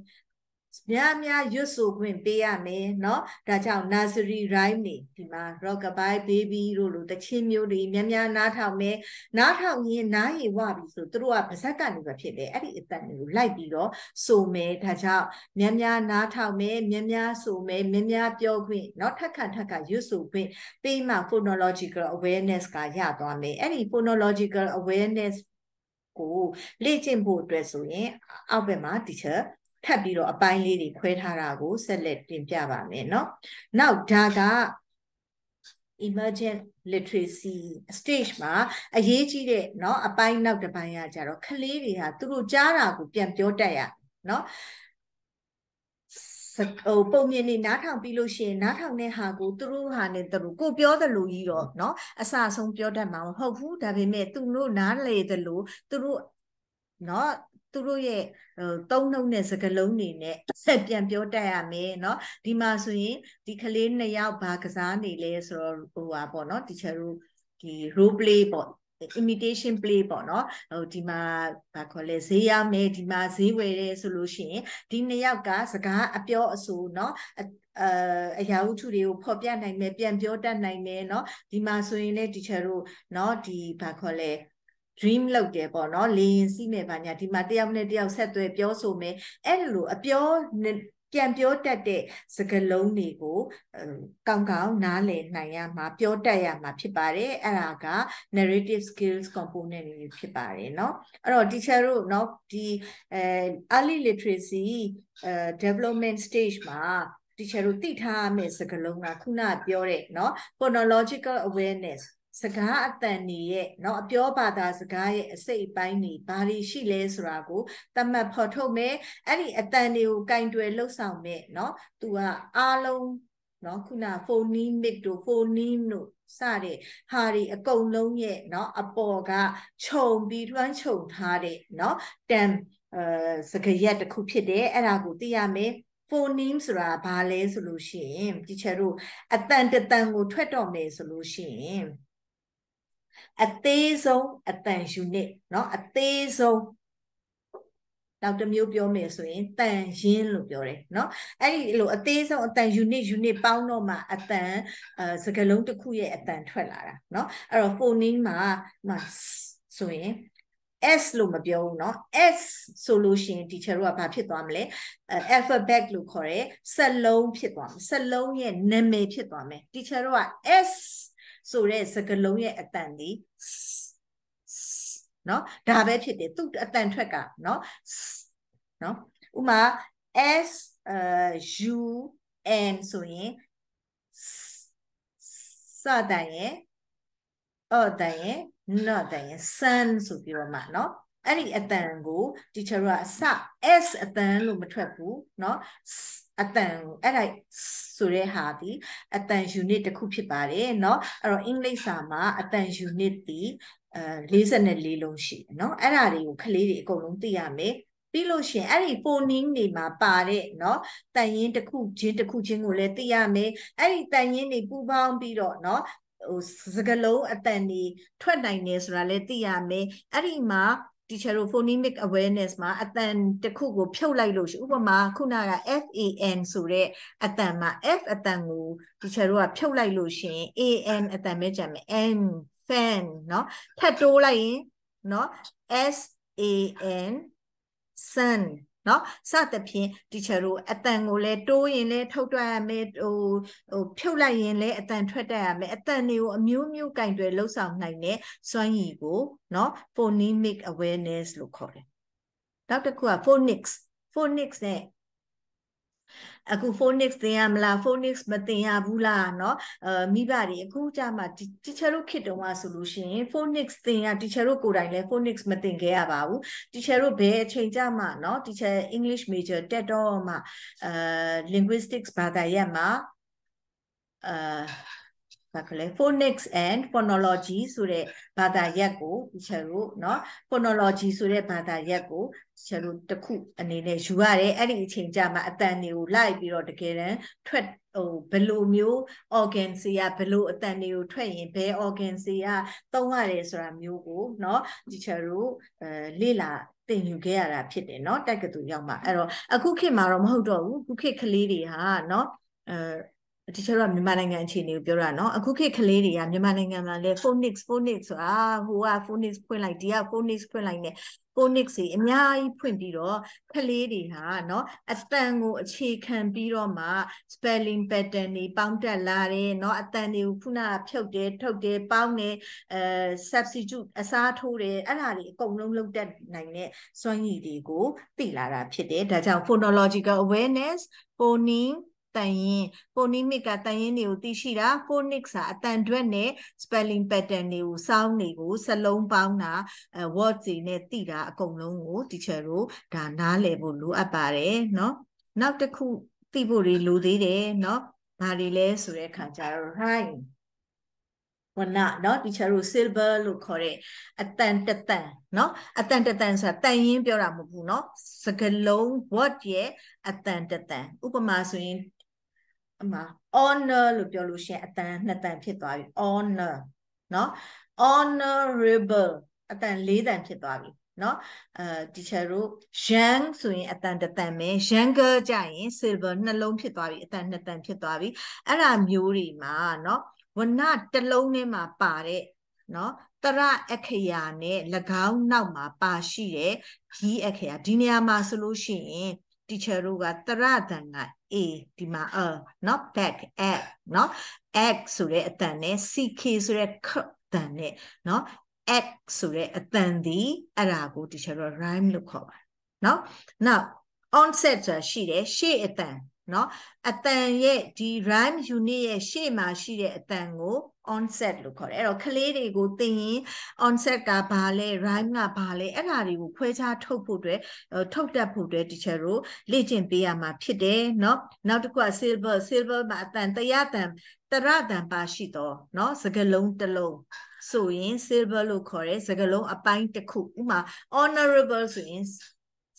များများရွတ်ဆိုခွင့်ပေးရမယ်เนาะဒါကြောင့် nursery rhyme တွေဒီမှာ rockabye baby တို့လိုတချင်းမျိုးတွေများများနားထောင်မယ်နားထောင်ရင်နားရည်ဝပြီဆိုသူတို့ကပါဇက်ကနေပဲဖြစ်တယ်အဲ့ဒီအသက်မျိုးလိုက်ပြီးတော့ဆိုမယ်ဒါကြောင့်များများနားထောင်မယ်များများဆိုမယ်များများပြောခွင့်เนาะထက်ခန့်ထက်ကရွတ်ဆိုခွင့်ပေးမှ phonological awareness ကရသွားမယ်အဲ့ဒီ phonological awareness ကိုလေ့ကျင့်ဖို့အတွက်ဆိုရင်အောက်ဘက်မှာ teacher ထပ်ပြီးတော့အပိုင်းလေးတွေခွဲထားတာကိုဆက်လက်တင်ပြပါမယ်เนาะနောက်ဒါက emergent literacy stage မှာ အရေးကြီးတဲ့เนาะအပိုင်းနောက်တစ်ပိုင်းကကြတော့ကလေးတွေဟာသူတို့ကြားတာကိုပြန်ပြောတတ်ရเนาะဟိုပုံမြင်နေနားထောင်ပြီးလို့ရှိရင်နားထောင်တဲ့ဟာကိုသူတို့ဟာနဲ့သူတို့ကိုပြောသလိုကြီးတော့เนาะအစအဆုံးပြောတတ်မှာမဟုတ်ဘူးဒါပေမဲ့သူတို့နားလေသလိုသူတို့เนาะသူတို့ရဲ့ဟိုသုံးနှုတ်နဲ့စကားလုံးတွေနဲ့ဆက်ပြန်ပြောတတ်ရမယ်เนาะဒီမှာဆိုရင်ဒီကလေးနှစ်ယောက်ဘာကစားနေလဲဆိုတော့ဟိုဟာပေါ့เนาะ teacher တို့ဒီ role play ပေါ့ imitation play ပေါ့နော်ဟိုဒီမှာဘာခေါ်လဲဈေးရမယ်ဒီမှာဈေးဝယ်ရဲဆိုလို့ရှိရင်ဒီနှစ်ယောက်ကစကားအပြောအဆိုเนาะအဲအရာဝတ္ထုတွေကိုဖော်ပြနိုင်မယ်ပြန်ပြောတတ်နိုင်မယ်เนาะဒီမှာဆိုရင်လည်း teacher တို့เนาะဒီဘာခေါ်လဲ dream လုပ်တယ်ပေါ့နော်လေရင်စီးမယ်ဘာညာဒီမှာတယောက်နဲ့တယောက်ဆက်သွဲပြောဆိုမယ်အဲ့လိုအပြောပြန်ပြောတတ်တဲ့စကားလုံးတွေကိုကောင်းကောင်းနားလည်နိုင်ရမှာ ပြောတတ်ရမှာ ဖြစ်ပါတယ်အဲ့ဒါက narrative skills component တွေဖြစ်ပါတယ်เนาะအဲ့တော့ teacher တို့เนาะဒီအဲ early literacy အဲ development stage မှာ teacher တို့သိထားရမယ့်စကားလုံးကခုနပြောတဲ့เนาะ chronological awareness စကားအတန်နေရဲ့เนาะအပြောဘာသာစကားရဲ့အစိတ်အပိုင်းနေဘာတွေရှိလဲဆိုတာကိုသတ်မှတ်ဖော်ထုတ်မယ်အဲ့ဒီအတန်တွေကိုကင်တွယ်လှုပ်ဆောင်မယ်เนาะသူကအားလုံးเนาะခုန phonemic တို့ phoneme တို့စတဲ့ဟာတွေအကုန်လုံးရဲ့เนาะအပေါ်ကခြုံပြီးလွှမ်းခြုံထားတဲ့เนาะ term အဲစကရက်တစ်ခုဖြစ်တယ်အဲ့ဒါကိုသိရမယ် phoneme ဆိုတာဘာလဲဆိုလို့ရှိရင် teacher တို့အတန်တန်ကိုထွက်တော့မယ်ဆိုလို့ရှိရင်အသေးဆုံးအတန်ယူနစ်เนาะအသေးဆုံးနောက်တစ်မျိုးပြောမယ်ဆိုရင်တန်ရင်းလို့ပြောတယ်เนาะအဲ့ဒီလိုအသေးဆုံးအတန် unit unit ပေါင်းတော့မှအတန်အဲစကလုံးတစ်ခုရဲ့အတန်ထွက်လာတာเนาะအဲ့တော့ phoneme မှာမှာဆိုရင် s လို့မပြောဘူးเนาะ s ဆိုလို့ရှိရင် teacher တို့ကဘာဖြစ်သွားမလဲ alphabet လို့ခေါ်တယ်စက်လုံးဖြစ်သွားမယ်စက်လုံးရဲ့နာမည်ဖြစ်သွားမယ် teacher တို့က s ဆိုတဲ့စကလုံးရဲ့အတန်ဒီနော်ဒါပဲဖြစ်တယ်သူ့အတန်ထွက်ကနော်နော်ဥမာ s uh u n ဆိုရင်စတဲ့ရဲ့အော်တဲ့ရဲ့ not တဲ့ရဲ့ sun ဆိုပြီးတော့မှနော်အဲ့ဒီအတန်ကို teacher ကအစ s အတန်လို့မထွက်ဘူးเนาะအတန်အဲ့ဒါဆိုတဲ့ဟာဒီအတန် unit တစ်ခုဖြစ်ပါတယ်เนาะအဲ့တော့အင်္ဂလိပ်စာမှာအတန် unit ဒီအဲ44လုံးရှိเนาะအဲ့ဒါတွေကိုခလေးတွေအကုန်လုံးသိရမယ်ပြီးလို့ရှင်အဲ့ဒီပိုနင်းတွေမှာပါတဲ့เนาะတန်ရင်တစ်ခုချင်းတစ်ခုချင်းကိုလည်းသိရမယ်အဲ့ဒီတန်ရင်တွေပူပေါင်းပြီးတော့เนาะဟိုစကလုံးအတန်တွေထွက်နိုင်တယ်ဆိုတာလည်းသိရမယ်အဲ့ဒီမှာ teacher တို့ phonemic awareness မှာအတန်တစ်ခုကိုဖြုတ်လိုက်လို့ရှိဥပမာခုနက FAN ဆိုတဲ့အတန်မှာ F အတန်ကို teacher တို့ကဖြုတ်လိုက်လို့ရှိရင် AN အတန်ပဲကြံမယ် N fan เนาะထပ်တိုးလိုက်ရင်เนาะ S A N sun နော်စသဖြင့် teacher တို့အတန်ကိုလည်းတိုးရင်လည်းထုတ်ထွက်ရမယ်ဟိုဟိုဖြုတ်လိုက်ရင်လည်းအတန်ထွက်တတ်ရမယ်အတန်တွေကိုအမျိုးမျိုးကင်တွယ်လှုပ်ဆောင်နိုင်တဲ့စွမ်းရည်ကိုနော် phonemic awareness လို့ခေါ်တယ်နောက်တစ်ခုက phonics phonics နဲ့အခု phonics သင်ရမလား phonics မသင်ရဘူးလားเนาะအဲမိဘတွေအခုကြမှာ teacher တို့ခေတ္တမှာဆိုလို့ရှိရင် phonics သင်ရ teacher တို့ကိုယ်တိုင်လည်း phonics မသင်ခဲ့ရပါဘူး teacher တို့ဘယ်အချိန်ကြမှာเนาะ teacher english major တက်တော့မှအဲ linguistics ဘာသာရပ်မှာအဲဘာခလဲ phonics and phonology ဆိုတဲ့ဘာသာရပ်ကိုဒီချက်တို့เนาะ phonology ဆိုတဲ့ဘာသာရပ်ကိုဒီချက်တို့တစ်ခုအနေနဲ့ယူရတယ်အဲ့ဒီအချိန်ကြမှာအတန်တွေကိုလိုက်ပြီးတော့တကယ်တမ်းထွက်ဟိုဘယ်လိုမျိုး organ စီကဘယ်လိုအတန်တွေကိုထွက်ရင်ဘယ် organ စီကသုံးရတယ်ဆိုတာမျိုးကိုเนาะဒီချက်တို့အဲလေ့လာသင်ယူခဲ့ရတာဖြစ်တယ်เนาะတက်ကတူရောက်မှာအဲ့တော့အခုခေတ်မှာတော့မဟုတ်တော့ဘူးအခုခေတ်ကလေးတွေဟာเนาะအဲတချို့ကမြန်မာနိုင်ငံအခြေအနေကိုပြောတာနော်အခုခေတ်ကလေးတွေကမြန်မာနိုင်ငံမှာလဲ phonics phonics ဆိုတာဟိုက phonics ဖွင့်လိုက်ဒီက phonics ဖွင့်လိုက်နဲ့ phonics တွေအများကြီးဖွင့်ပြီးတော့ကလေးတွေဟာနော်အတန်ကိုအခြေခံပြီးတော့မှ spelling pattern တွေပေါင်းတက်လာတယ်နော်အတန်တွေကိုခုနကဖြုတ်တယ်ထုတ်တယ်ပေါင်းတယ်အဲ substitute အစားထိုးတယ်အဲ့ဒါတွေအကုန်လုံးလုပ်တတ်နိုင်တဲ့စွမ်းရည်တွေကိုသိလာတာဖြစ်တယ်ဒါကြောင့် phonological awareness phoning တန်ရင်ပိုနီမစ်ကတန်ရင်တွေကိုသိရှိတာဖိုနစ်စာအတန်တွက်နဲ့ spelling pattern တွေကိုစောင်းတွေကိုစလုံးပေါင်းတာ word တွေနဲ့သိတာအကုန်လုံးကို teacher တို့ဒါနားလည်ဖို့လိုအပ်ပါတယ်เนาะနောက်တစ်ခုသိဖို့တွေလိုသေးတယ်เนาะဘာတွေလဲဆိုတဲ့အခါကျတော့ rhyme ဝနနော် teacher တို့ silver လို့ခေါ်တဲ့အတန်တတန်နော်အတန်တတန်ဆိုတာတန်ရင်းပြောတာမဟုတ်ဘူးနော်စကလုံး word ရဲ့အတန်တတန်ဥပမာဆိုရင်အမှ honor လို့ပြောလို့ရှိရင်အတန်နှစ်တန်ဖြစ်သွားပြီ honor เนาะ honorable အတန်လေးတန်ဖြစ်သွားပြီเนาะအဲတီချာတို့ young ဆိုရင်အတန်တန်ပဲ younger ကြရင် silver နှလုံးဖြစ်သွားပြီအတန်နှစ်တန်ဖြစ်သွားပြီအဲ့ဒါမျိုးတွေမှာเนาะဝဏတစ်လုံးထဲမှာပါတဲ့เนาะတရအခရာနဲ့၎င်းနောက်မှာပါရှိတဲ့ဂီအခရာဒီနေရာမှာဆိုလို့ရှိရင် teacher တို့ကတရတန်က A ဒီမှာ a เนาะ back at เนาะ x ဆိုတဲ့အတန်နဲ့ ck ဆိုတဲ့ k တန်နဲ့เนาะ x ဆိုတဲ့အတန်ဒီအဲ့ဒါကို teacher တို့ rhyme လို့ခေါ်ပါတယ်เนาะ now onset ရှိတယ်ရှေ့အတန်နော်အတန်ရဲ့ဒီ RAM unit ရဲ့ရှေ့မှာရှိတဲ့အတန်ကို onset လို့ခေါ်တယ်အဲ့တော့ကလေးတွေကိုသင်ရင် onset ကဘာလဲ RAM ကဘာလဲအဲ့ဒါတွေကိုခွဲခြားထုတ်ဖို့အတွက်ထုတ်တတ်ဖို့အတွက် teacher တို့လေ့ကျင့်ပေးရမှာဖြစ်တယ်เนาะနောက်တစ်ခုက silver silver မှာအတန်တရတန်တရတန်ပါရှိတော့เนาะစကလုံးတစ်လုံးဆိုရင် silver လို့ခေါ်တယ်စကလုံးအပိုင်းတစ်ခုဥမာ honorable ဆိုရင်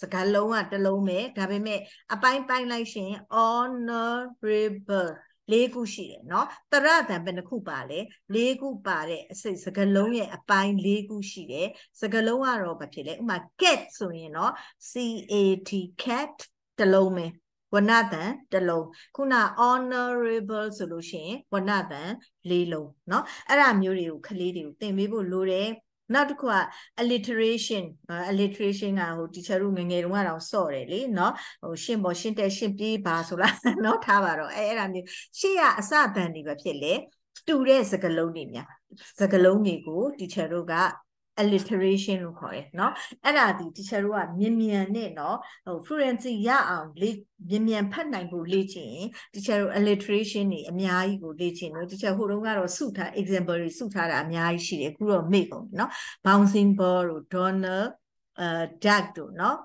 စကားလုံးကတစ်လုံးပဲဒါပေမဲ့အပိုင်းပိုင်းလိုက်ရှင် honorable လေးခုရှိတယ်เนาะတရတံဘယ်နှခုပါလဲလေးခုပါတဲ့အစိတ်စကလုံးရဲ့အပိုင်းလေးခုရှိတယ်စကလုံးကတော့ဘာဖြစ်လဲဥမာ cat ဆိုရင်เนาะ C A T cat တလုံးပဲဝဏတံတလုံးခုန honorable ဆိုလို့ရှိရင်ဝဏတံလေးလုံးเนาะအဲ့ဒါမျိုးတွေကိုခလေးတွေကိုသင်ပေးဖို့လိုတယ်နောက်တစ်ခုက alliteration alliteration ကဟို teacher တို့ငငယ်တုန်းကတော့စော့တယ်လေเนาะဟိုရှင်းပေါ်ရှင်းတဲ့ရှင်းပြေးပါဆိုလားเนาะထားပါတော့အဲအဲ့ဒါမျိုးရှေ့ကအစဗန်တွေပဲဖြစ်လေတူတဲ့စကလုံးတွေများစကလုံးတွေကို teacher တို့က alliteration လို့ခေါ်တယ်เนาะအဲ့ဒါဒီ teacher တို့ကမြန်မြန်နဲ့เนาะဟို fluency ရအောင်လေမြန်မြန်ဖတ်နိုင်ဖို့လေ့ကျင့်ရင် teacher တို့ alliteration တွေအများကြီးကိုလေ့ကျင့်လို့ teacher ဟိုတုန်းကတော့စုထား example တွေစုထားတာအများကြီးရှိတယ်အခုတော့မေ့ကုန်เนาะ bouncing ball တို့ donald အဲ duck တို့เนาะ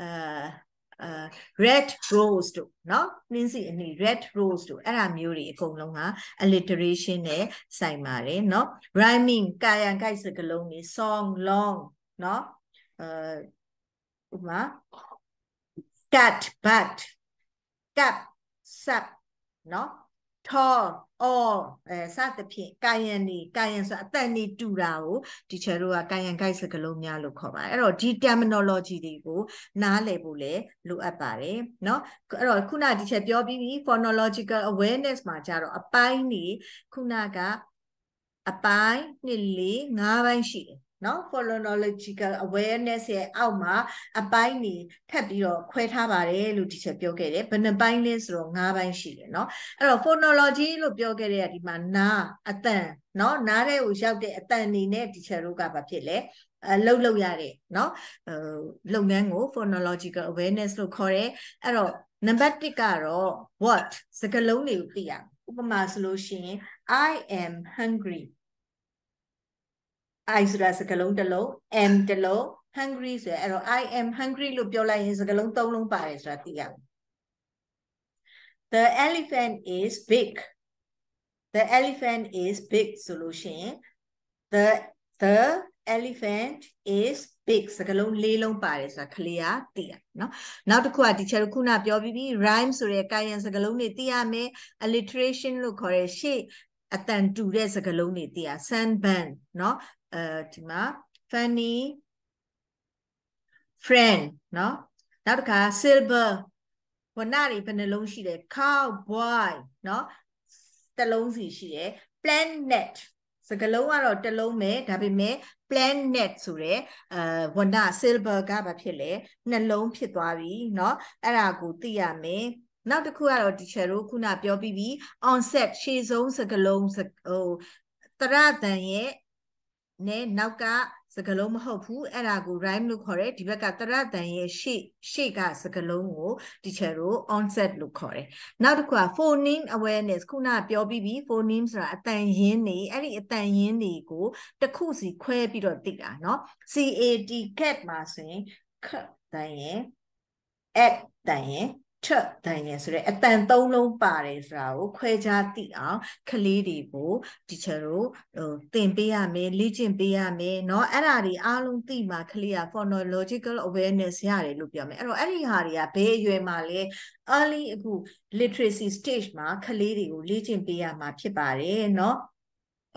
အဲ red rose တို့เนาะနှင်းစီအနီ red rose တို့အဲ့ဒါမျိုးတွေအကုန်လုံးက alliteration နဲ့ဆိုင်ပါတယ်เนาะ rhyming ကာယံကိုက်စကလုံးတွေ song long เนาะအဲဥပမာ cat bat cap sap เนาะ tall all အဲစသဖြင့်ကာယံနေကာယံဆိုအတန်နေတူတာကိုဒီချယ်တို့ကကာယံ guide စကားလုံးများလို့ခေါ်ပါတယ်အဲ့တော့ဒီ terminology တွေကိုနားလည်ဖို့လည်းလိုအပ်ပါတယ်เนาะအဲ့တော့ခုနဒီချယ်ပြောပြီးပြီ phonological awareness မှာကြတော့အပိုင်းနေခုနကအပိုင်းနှစ်လေး၅ပိုင်းရှိတယ်နော် phenomenological awareness ရဲ့အောက်မှာအပိုင်းနေထပ်ပြီးတော့ခွဲထားပါတယ်လို့ဒီချက်ပြောခဲ့တယ်ဘယ်နှပိုင်းလဲဆိုတော့၅ပိုင်းရှိတယ်နော်အဲ့တော့ phonology လို့ပြောခဲ့တဲ့ကဒီမှာနာအတန်နော်နားတဲ့ကိုရောက်တဲ့အတန်နေနဲ့ဒီချက်တို့ကဘာဖြစ်လဲအလုပ်လုပ်ရတဲ့နော်ဟိုလုပ်ငန်းကို phonological awareness လို့ခေါ်တယ်အဲ့တော့နံပါတ်1ကတော့ what စကားလုံးတွေကိုသိရဥပမာဆိုလို့ရှိရင် I am hungry I ဆိုတာစကားလုံးတစ်လုံး am တစ်လုံး hungry ဆိုရင်အဲ့တော့ I am hungry လို့ပြောလိုက်ရင်စကားလုံးသုံးလုံးပါတယ်ဆိုတာသိရမယ် The elephant is big The elephant is big ဆိုလို့ရှိရင် the the elephant is big စကလုံးလေးလုံးပါတယ်ဆိုတာကလေးကသိရနော်နောက်တစ်ခုကဒီချက်ခုနပြောပြီးပြီ rhyme ဆိုတဲ့ကာယံစကလုံးတွေသိရမယ် alliteration လို့ခေါ်တဲ့ရှေ့အတန်တူတဲ့စကလုံးတွေသိရ sandban နော်အဲဒီမှာ funny friend เนาะနောက်တစ်ခါ silver ဝဏတွေဘယ်နှလုံးရှိလဲ cowboy เนาะတစ်လုံးစီရှိတယ် planet စကလုံးကတော့တစ်လုံးပဲဒါပေမဲ့ planet ဆိုရဲအဲဝဏ silver ကဘာဖြစ်လဲနှလုံးဖြစ်သွားပြီเนาะအဲ့ဒါကိုသိရမယ်နောက်တစ်ခုကတော့ teacher တို့ခုနပြောပြီးပြီ onset ရှေ့ဆုံးစကလုံးဟိုတရတန်ရဲ့နဲ့နောက်ကစကလုံးမဟုတ်ဘူးအဲ့ဒါကို rhyme လို့ခေါ်တယ်ဒီဘက်ကတရတန်ရဲ့ရှေ့ရှေ့ကစကလုံးကို teacher တို့ onset လို့ခေါ်တယ်နောက်တစ်ခုက phoneme awareness ခုနပြောပြီးပြီ phoneme ဆိုတာအတန်ရင်းနေအဲ့ဒီအတန်ရင်းတွေကိုတစ်ခုစီခွဲပြီးတော့သိတာเนาะ cat cat မှာဆိုရင် k တန်ရဲ့ at တန်ရဲ့ထွက်နိုင်တယ်ဆိုတော့အတန်သုံးလုံးပါတယ်ဆိုတာကိုခွဲခြားသိအောင်ကလေးတွေကိုတီချာတို့ဟိုသင်ပေးရမယ်လေ့ကျင့်ပေးရမယ်เนาะအဲ့ဒါတွေအားလုံးသိမှကလေးက phonological awareness ရတယ်လို့ပြောမယ်အဲ့တော့အဲ့ဒီဟာတွေကဘယ်အရွယ်မှာလဲ early အခု literacy stage မှာကလေးတွေကိုလေ့ကျင့်ပေးရမှာဖြစ်ပါတယ်เนาะ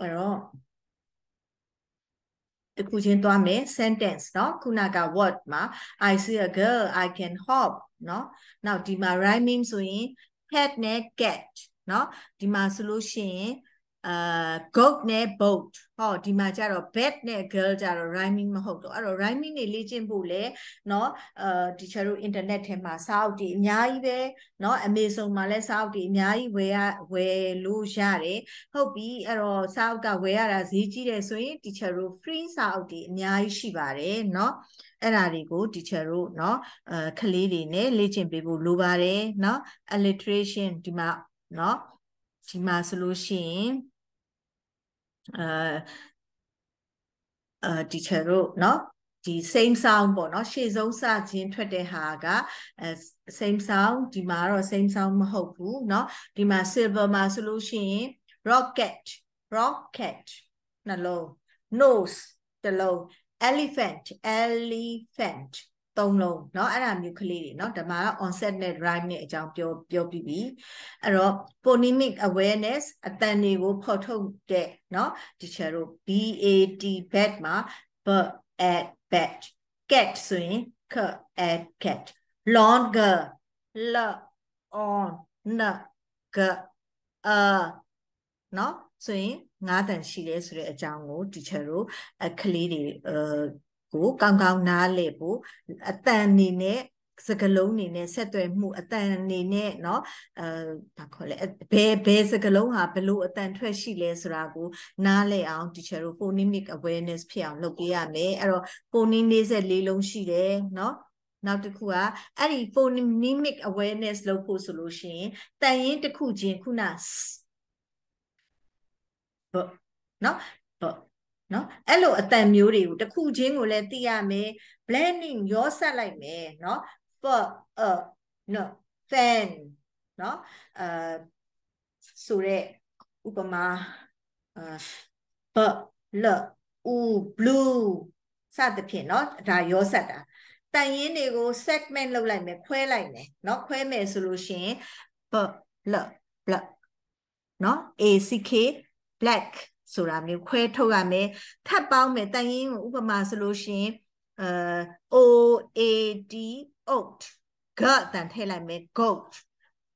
အဲ့တော့တခုချင်းသွားမယ် sentence เนาะခုနက word မှာ I see a girl I can hop เนาะနောက်ဒီမှာ rhyming ဆိုရင် cat နဲ့ cat เนาะဒီမှာဆိုလို့ရှိရင်အာ goat နဲ့ boat ဟောဒီမှာကျတော့ bed နဲ့ girl ကျတော့ rhyming မဟုတ်တော့အဲ့တော့ rhyming နေလေ့ကျင့်ဖို့လဲเนาะအာဒီချာတို့ internet ထဲမှာစာအုပ်တွေအများကြီးပဲเนาะ Amazon မှာလဲစာအုပ်တွေအများကြီးဝယ်ရဝယ်လို့ရတယ်ဟုတ်ပြီအဲ့တော့စာအုပ်ကဝယ်ရတာဈေးကြီးတယ်ဆိုရင်ဒီချာတို့ free စာအုပ်တွေအများကြီးရှိပါတယ်เนาะအဲ့ဒါတွေကိုတီချာတို့เนาะအဲကလေးတွေနဲ့လေ့ကျင့်ပေးဖို့လိုပါတယ်เนาะ alliteration ဒီမှာเนาะဒီမှာဆိုလို့ရှိရင်အာအာတီချာတို့เนาะဒီ same sound ပေါ့เนาะရှေ့ဆုံးစခြင်းထွက်တဲ့ဟာက same sound ဒီမှာတော့ same sound မဟုတ်ဘူးเนาะဒီမှာ silver မှာဆိုလို့ရှိရင် rocket rocket နှလုံး nose တလုံး elephant elephant သုံးလုံးเนาะအဲ့ဒါမျိုးကလေးတွေเนาะဓမ္မက onset နဲ့ rhyme နဲ့အကြောင်းပြောပြောပြီးပြီအဲ့တော့ phonemic awareness အတန်တွေကိုဖော်ထုတ်တဲ့เนาะ teacher တို့ BAT bat မှာ b at bat cat ဆိုရင် k at cat longer l on n g a เนาะဆိုရင်ငါးတန်ရှိတယ်ဆိုတဲ့အကြောင်းကို teacher တို့ကလေးတွေကိုကောင်းကောင်းနားလည်ဖို့အတန်အနေနဲ့စကလုံးနေနဲ့ဆက်သွယ်မှုအတန်အနေနဲ့เนาะအဲဒါခေါ်လဲဘယ်ဘယ်စကလုံးဟာဘလို့အတန်ထွက်ရှိလဲဆိုတာကိုနားလည်အောင် teacher တို့ phonemic awareness ဖြစ်အောင်လုပ်ပေးရမယ်အဲ့တော့ phonemic 44လုံးရှိတယ်เนาะနောက်တစ်ခုကအဲ့ဒီ phonemic awareness လုပ်ဖို့ဆိုလို့ရှိရင်တန်ရင်းတစ်ခုချင်းခုနနော်ဘနော်အဲ့လိုအတန်မျိုးတွေကိုတစ်ခုချင်းကိုလည်းသိရမယ် blending ရောဆက်လိုက်မယ်နော် for a no fan နော်အဲဆိုတဲ့ဥပမာအဲ b l u blue စသဖြင့်เนาะဒါရောဆက်တာတန်ရင်းတွေကို segment လုပ်လိုက်မယ်ခွဲလိုက်မယ်เนาะခွဲမယ်ဆိုလို့ရှင် b l black เนาะ a c k black ဆိုတာမျိုးခွဲထုတ်ရမယ်ထပ်ပေါင်းမယ်တန်ရင်းကိုဥပမာဆိုလို့ရှိရင်အဲ O A D oat ကတန်ထည့်လိုက်မယ် goat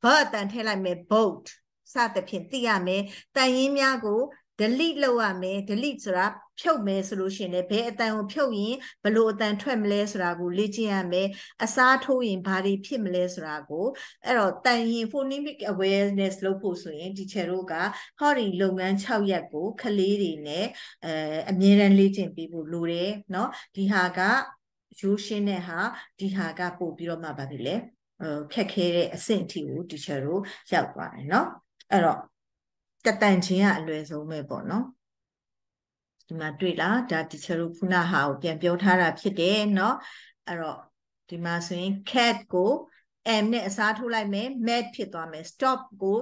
ဘတ်တန်ထည့်လိုက်မယ် boat စသဖြင့်သိရမယ်တန်ရင်းများကို delete လုပ်ရမယ် delete ဆိုတာဖြုတ်မယ်ဆိုလို့ရှိရင်လည်းဘယ်အတန်ကိုဖြုတ်ရင်ဘလို့အတန်ထွက်မလဲဆိုတာကိုလေ့ကျင့်ရမယ်အစားထိုးရင်ဘာတွေဖြစ်မလဲဆိုတာကိုအဲ့တော့တန်ရင် phonemic awareness လုပ်ဖို့ဆိုရင် teacher တို့ကဟောဒီလုပ်ငန်း6ရက်ကိုကလေးတွေနဲ့အဲအမြဲတမ်းလေ့ကျင့်ပေးဖို့လိုတယ်เนาะဒီဟာကရိုးရှင်းတဲ့ဟာဒီဟာကပို့ပြီးတော့မှဘာဖြစ်လဲခက်ခဲတဲ့အဆင့်အထိကို teacher တို့ရောက်သွားတယ်เนาะအဲ့တော့တတန်ချင်းကအလွယ်ဆုံးပဲပေါ့နော်ဒီမှာတွေ့လားဒါတီချာတို့ခုနဟာကိုပြန်ပြောထားတာဖြစ်တယ်เนาะအဲ့တော့ဒီမှာဆိုရင် cat ကို m နဲ့အစားထိုးလိုက်မယ် mat ဖြစ်သွားမယ် stop ကို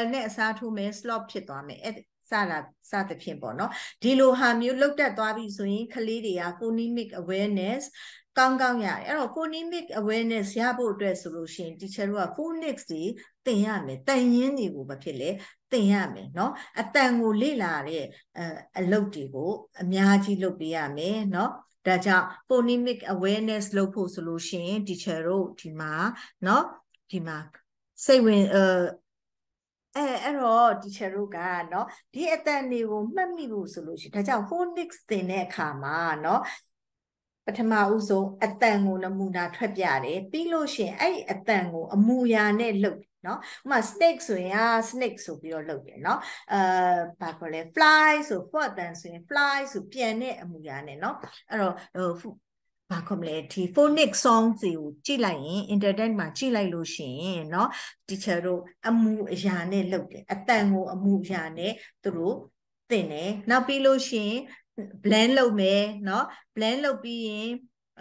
l နဲ့အစားထိုးမယ် slop ဖြစ်သွားမယ်အဲ့စတာစသဖြင့်ပေါ့နော်ဒီလိုဟာမျိုးလောက်တက်သွားပြီဆိုရင်ကလေးတွေက phonemic awareness ကောင်းကောင်းရတယ်အဲ့တော့ phonemic awareness ရဖို့အတွက်ဆိုလို့ရှိရင် teacher တို့က phonics တွေသင်ရမယ်တန်ရင်းတွေကိုဘာဖြစ်လဲသင်ရမယ်เนาะအတန်ကိုလေ့လာတဲ့အအလုပ်တွေကို အများကြီးလုပ်ပေးရမယ်เนาะဒါကြောင့် phonemic awareness လုပ်ဖို့ဆိုလို့ရှိရင် teacher တို့ဒီမှာเนาะဒီမှာစိတ်ဝင်အအဲအဲ့တော့ teacher တို့ကเนาะဒီအတန်တွေကိုမှတ်မိဖို့ဆိုလို့ရှိရင်ဒါကြောင့် phonics သင်တဲ့အခါမှာเนาะပထမဦးဆုံးအတန်ကိုနမူနာထွက်ပြတယ်ပြီးလို့ရှိရင်အဲ့ဒီအတန်ကိုအမူအရာနဲ့လှုပ်နော်ဥပမာ snake ဆိုရင် snake ဆိုပြီးတော့လုပ်တယ်နော်အဲဘာခေါ်လဲ fly ဆို for than ဆိုရင် fly ဆိုပြန်တဲ့အမူအရာနဲ့နော်အဲ့တော့ဟိုဘာခေါ်မလဲဒီ phonic song တွေကိုကြည့်လိုက်ရင် internet မှာကြည့်လိုက်လို့ရှိရင်เนาะ teacher တို့အမူအရာနဲ့လုပ်တယ်အတန်ကိုအမူအရာနဲ့သူတို့သင်တယ်နောက်ပြီးလို့ရှိရင် blend လုပ်မယ်เนาะ blend လုပ်ပြီးရင်